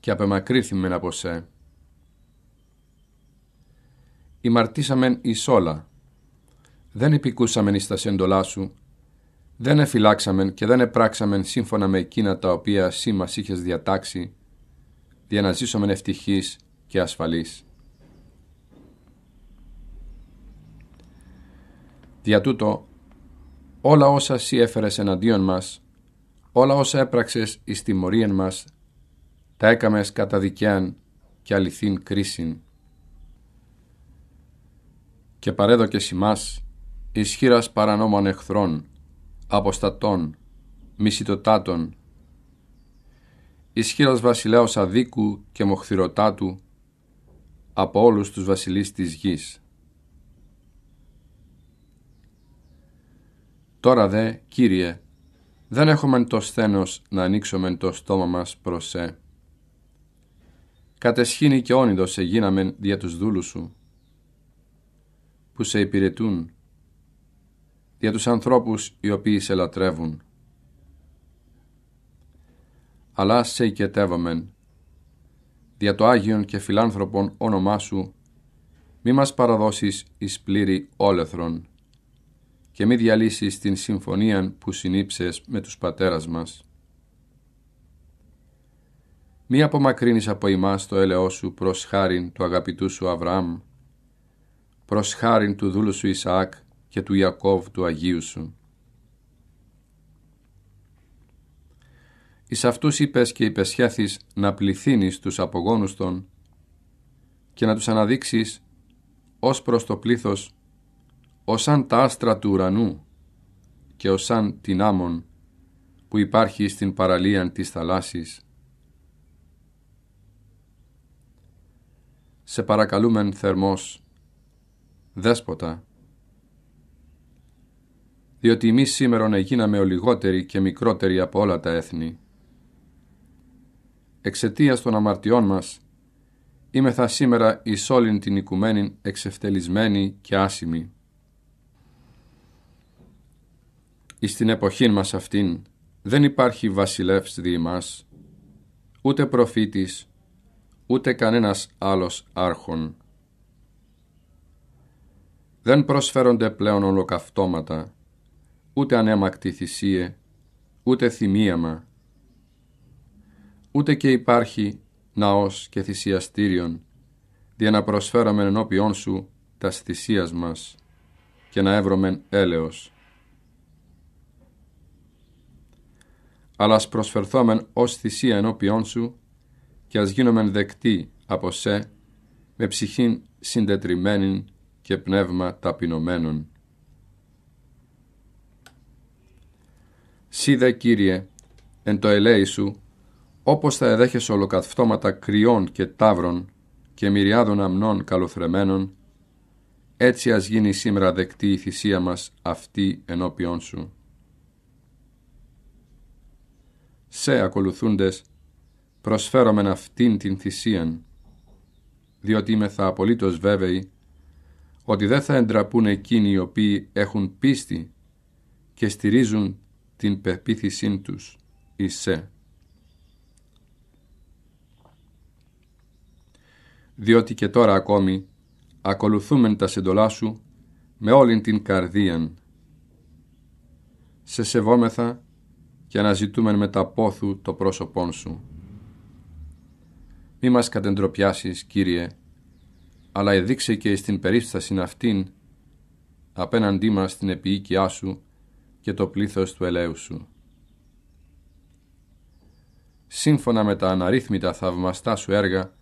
και απεμακρύθημεν από σε. Ημαρτήσαμεν εις όλα, δεν επικούσαμεν εις τα σέντολά σου, δεν εφυλάξαμεν και δεν επράξαμεν σύμφωνα με εκείνα τα οποία σύ μας είχες διατάξει, για να και ασφαλείς. Δια τούτο, όλα όσα σύ έφερες εναντίον μας, όλα όσα έπραξες εις τιμωρίαν μας, τα έκαμες κατά δικαίαν και αληθήν κρίσιν. Και παρέδοκες ημάς, ισχύρας παρανόμων εχθρών, αποστατών, μισητοτάτων, ισχύρας βασιλέως αδίκου και μοχθηρωτάτου, από όλους τους βασιλείς της γης. Τώρα δε, Κύριε, δεν έχουμε το σθένος να ανοίξουμε το στόμα μας προς σε. Κατεσχύνει και σε γίναμε δια τους δούλους σου, που σε υπηρετούν, δια τους ανθρώπους οι οποίοι σε λατρεύουν. Αλλά σε οικετεύαμεν, δια το Άγιον και φιλάνθρωπον όνομά σου, μη μας παραδώσεις εις πλήρη όλεθρον και μη διαλύσεις την συμφωνία που συνήψες με τους πατέρας μας. Μη απομακρύνεις από εμάς το έλεό σου προς χάριν του αγαπητού σου Αβραάμ, προς χάριν του δούλου σου Ισαάκ και του Ιακώβ του Αγίου σου. Εις αυτούς είπες και υπεσχέθης να πληθύνεις τους απογόνους των και να τους αναδείξεις ως προς το πλήθος όσαν τα άστρα του ουρανού και όσαν την άμμον που υπάρχει στην παραλία της θαλάσσης. Σε παρακαλούμεν θερμός, δέσποτα, διότι εμείς σήμερα έγιναμε ο λιγότεροι και μικρότεροι από όλα τα έθνη. Εξαιτία των αμαρτιών μας, είμεθα σήμερα εις όλην την οικουμένη εξευτελισμένη και άσημη. εις την εποχή μας αυτήν δεν υπάρχει βασιλεύς δι' ούτε προφήτης, ούτε κανένας άλλος άρχον. Δεν προσφέρονται πλέον ολοκαυτώματα, ούτε ανέμακτη θυσία, ούτε θυμίαμα, ούτε και υπάρχει ναός και θυσιαστήριον, για να προσφέρομεν ενώπιόν σου τας θυσίας μας και να εύρωμεν έλεος. αλλά ας προσφερθόμεν ως θυσία ενώπιόν σου και ας γίνομεν δεκτή από σε με ψυχήν συντετριμένην και πνεύμα ταπεινωμένων. Σίδε Κύριε, εν το ελέη σου, όπως θα εδέχεσαι ολοκαυτώματα κρυών και τάβρων και μυριάδων αμνών καλοθρεμένων, έτσι ας γίνει σήμερα δεκτή η θυσία μας αυτή ενώπιόν σου. σε ακολουθούντες, προσφέρομεν αυτήν την θυσίαν, διότι είμεθα απολύτως βέβαιοι ότι δεν θα εντραπούν εκείνοι οι οποίοι έχουν πίστη και στηρίζουν την πεποίθησή τους εις σε. Διότι και τώρα ακόμη ακολουθούμεν τα συντολά σου με όλην την καρδίαν. Σε σεβόμεθα και αναζητούμε με τα πόθου το πρόσωπόν σου. Μη μας κατεντροπιάσεις, Κύριε, αλλά εδείξε και στην περίσταση αυτήν απέναντί μας την επιοίκειά σου και το πλήθος του ελαίου σου. Σύμφωνα με τα αναρρύθμιτα θαυμαστά σου έργα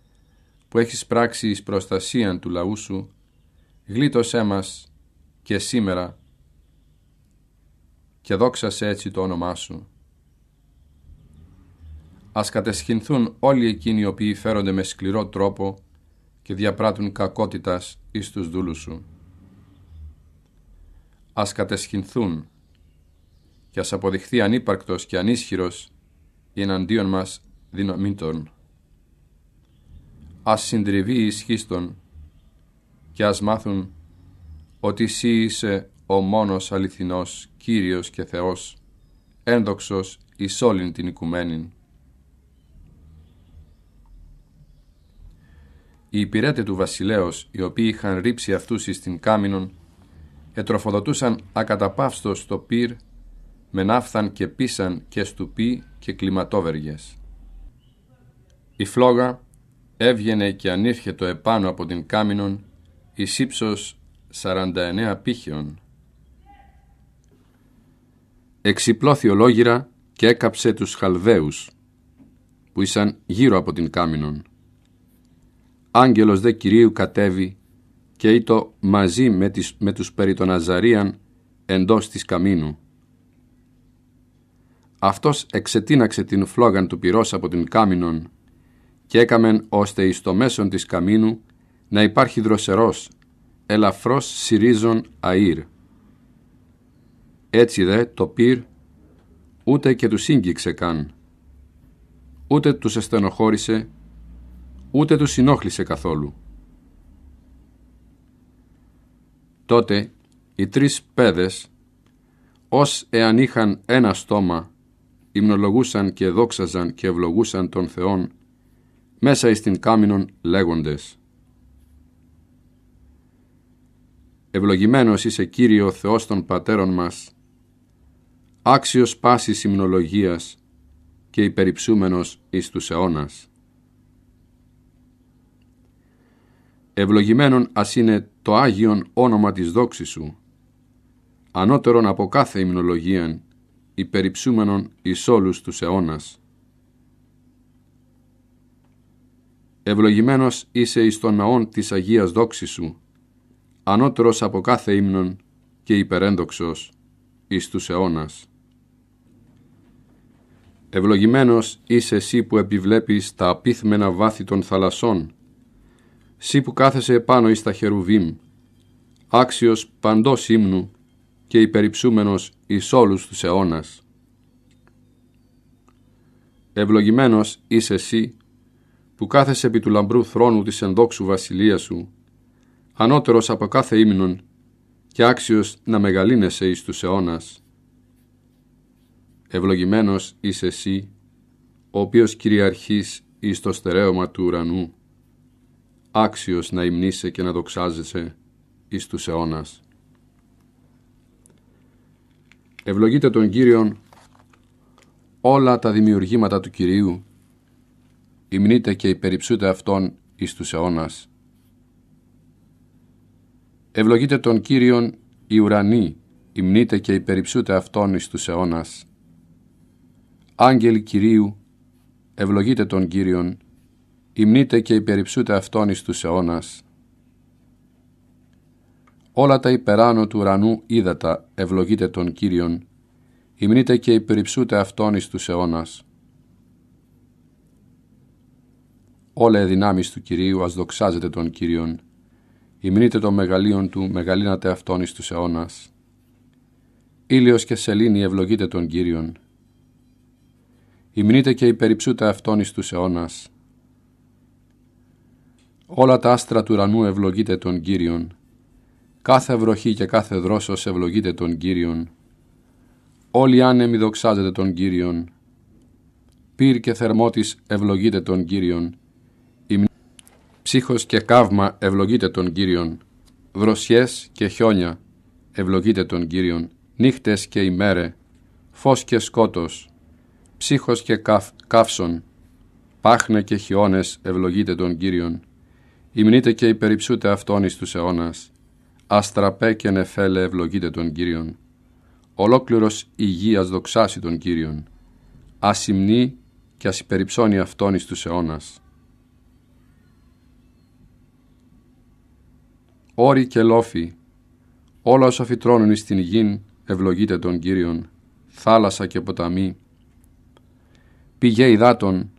που έχεις πράξει εις προστασίαν του λαού σου, γλίτωσέ μας και σήμερα και δόξασε έτσι το όνομά σου. Ας κατεσχυνθούν όλοι εκείνοι οι οποίοι φέρονται με σκληρό τρόπο και διαπράττουν κακότητας εις τους δούλους σου. Ας κατεσχυνθούν και ας αποδειχθεί ανύπαρκτος και ανίσχυρος η εναντίον μας δυναμίτων. Ας συντριβεί η ισχύστον και ας μάθουν ότι εσύ είσαι ο μόνος αληθινός Κύριος και Θεός, ένδοξος εις όλην την οικουμένη. Οι υπηρέτες του βασιλέως, οι οποίοι είχαν ρίψει αυτούς εις την Κάμινον, ετροφοδοτούσαν ακαταπαύστος το πυρ με ναύθαν και πίσαν και στουπί και κλιματόβεργες. Η φλόγα έβγαινε και ανήρχε το επάνω από την Κάμινον εις ύψος 49 πύχεων. Εξυπλώθη ολόγυρα και έκαψε τους Χαλδαίους που ήσαν γύρω από την Κάμινον άγγελος δε Κυρίου κατέβη και ήτο μαζί με, τις, με τους περί των Αζαρίαν εντός της καμίνου. Αυτός εξετίναξε την φλόγαν του πυρός από την κάμινον και έκαμεν ώστε εις το μέσον της καμίνου να υπάρχει δροσερός, ελαφρός σιρίζων αίρ. Έτσι δε το πυρ ούτε και τους σύγκυξε καν, ούτε τους εστενοχώρησε ούτε τους συνόχλησε καθόλου. Τότε οι τρεις πέδες, ως εάν είχαν ένα στόμα, υμνολογούσαν και δόξαζαν και ευλογούσαν τον Θεόν, μέσα εις την κάμινον λέγοντες. Ευλογημένος είσαι Κύριο Θεός των Πατέρων μας, άξιος πάσης υμνολογίας και υπεριψούμενος εις τους αιώνας. Ευλογημένον ας είναι το Άγιον όνομα της δόξης σου, ανώτερον από κάθε υμνολογίαν, υπεριψούμενον εις όλους τους αιώνας. Ευλογημένος είσαι εις τον ναόν της Αγίας δόξης σου, ανώτερος από κάθε ύμνον και υπερένδοξος εις τους αιώνας. Ευλογημένος είσαι εσύ που επιβλέπεις τα απίθμενα βάθη των θαλασσών Συ που κάθεσαι επάνω εις τα χερουβίμ, άξιος παντός ύμνου και υπεριψούμενος εις όλους τους αιώνας. Ευλογημένος είσαι εσύ που κάθεσαι επί του λαμπρού θρόνου της ενδόξου βασιλείας σου, ανώτερος από κάθε ύμνον και άξιος να μεγαλύνεσαι εις τους αιώνας. Ευλογημένος είσαι εσύ, ο οποίος κυριαρχείς εις το στερέωμα του ουρανού άξιος να υμνήσε και να δοξάζεσαι εις τους αιώνας. Ευλογείτε τον Κύριον όλα τα δημιουργήματα του Κυρίου, υμνείτε και υπεριψούτε Αυτόν εις τους αιώνας. Ευλογείτε τον Κύριον οι ουρανοί, υμνείτε και υπεριψούτε Αυτόν εις τους αιώνας. Άγγελοι Κυρίου, ευλογείτε τον Κύριον Υμνείται και υπεριψούται αυτόν εις τους αιώνας. Όλα τα υπεράνω του ουρανού είδατα ευλογείται τον Κύριον. Υμνείται και υπεριψούται αυτόν εις τους αιώνας. Όλα οι δυνάμεις του Κυρίου ας δοξάζεται τον Κύριον. Υμνείται το μεγαλείον του, μεγαλύνατε αυτόν εις τους αιώνας. Ήλιος και σελήνη ευλογείται τον Κύριον. Υμνείται και υπεριψούται αυτόν εις τους αιώνας. Όλα τα άστρα του ουρανού ευλογείται τον Κύριον. Κάθε βροχή και κάθε δρόσος ευλογείται τον Κύριον. Όλοι οι άνεμοι δοξάζεται τον Κύριον. Πύρ και θερμότης ευλογείται τον Κύριον. Η ψύχος και καύμα ευλογείται τον Κύριον. Δροσιές και χιόνια ευλογείται τον Κύριον. Νύχτες και ημέρε, φως και σκότος, ψύχος και καύ, καύσον, πάχνε και χιόνες ευλογείται τον Κύριον. Υμνείτε και υπεριψούτε αυτόν εις τους αιώνας. Αστραπέ και νεφέλε ευλογείτε τον Κύριον. Ολόκληρος υγείας δοξάσει τον Κύριον. Ας υμνεί και ας υπεριψώνει αυτόν εις τους αιώνας. Όροι και λόφοι, όλα όσα φυτρώνουν εις την γην, ευλογείτε τον Κύριον. Θάλασσα και ποταμή, πηγέ υδάτων,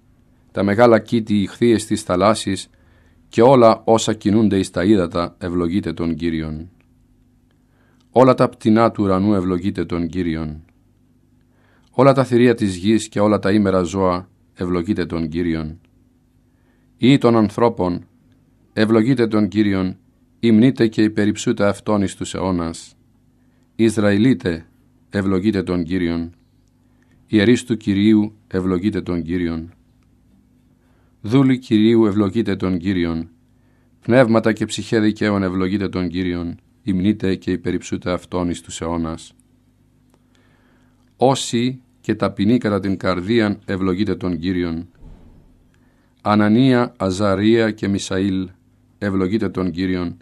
τα μεγάλα κήτη ηχθείες της θαλάσσης, και όλα όσα κινούνται εις τα ύδατα ευλογείτε τον Κύριον. Όλα τα πτηνά του ουρανού ευλογείτε τον Κύριον. Όλα τα θηρία της γης και όλα τα ήμερα ζώα ευλογείτε τον Κύριον. Ή των ανθρώπων ευλογείτε τον Κύριον, υμνείτε και υπεριψούτε αυτόν εις τους αιώνας. Ισραηλίτε ευλογείτε τον Κύριον. Ιερείς του Κυρίου ευλογείτε τον Κύριον. Δούλοι Κυρίου ευλογείτε τον Κύριον. Πνεύματα και ψυχέ δικαίων ευλογείτε τον Κύριον. Υμνείτε και υπεριψούτε αυτόν εις τους αιώνας. Όσοι και ταπεινοί κατά την καρδίαν ευλογείτε τον Κύριον. Ανανία, Αζαρία και Μισαήλ ευλογείτε τον Κύριον.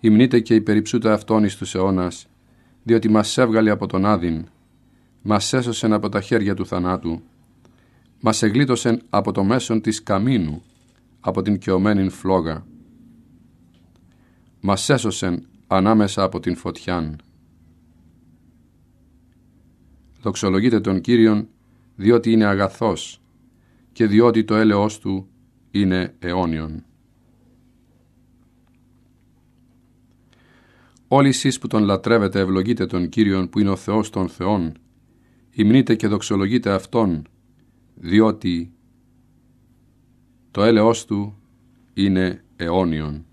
Υμνείτε και υπεριψούτε αυτόν εις τους αιώνας, διότι μας έβγαλε από τον Άδην. Μας έσωσε από τα χέρια του θανάτου μας εγλίτωσεν από το μέσον της καμίνου, από την κεωμένη φλόγα. μας έσωσεν ανάμεσα από την φωτιάν. Δοξολογείτε τον Κύριον, διότι είναι αγαθός και διότι το έλεος Του είναι αιώνιον. Όλοι εσείς που τον λατρεύετε ευλογείτε τον Κύριον που είναι ο Θεός των Θεών, υμνείτε και δοξολογείτε Αυτόν, διότι το έλεος του είναι αιώνιον.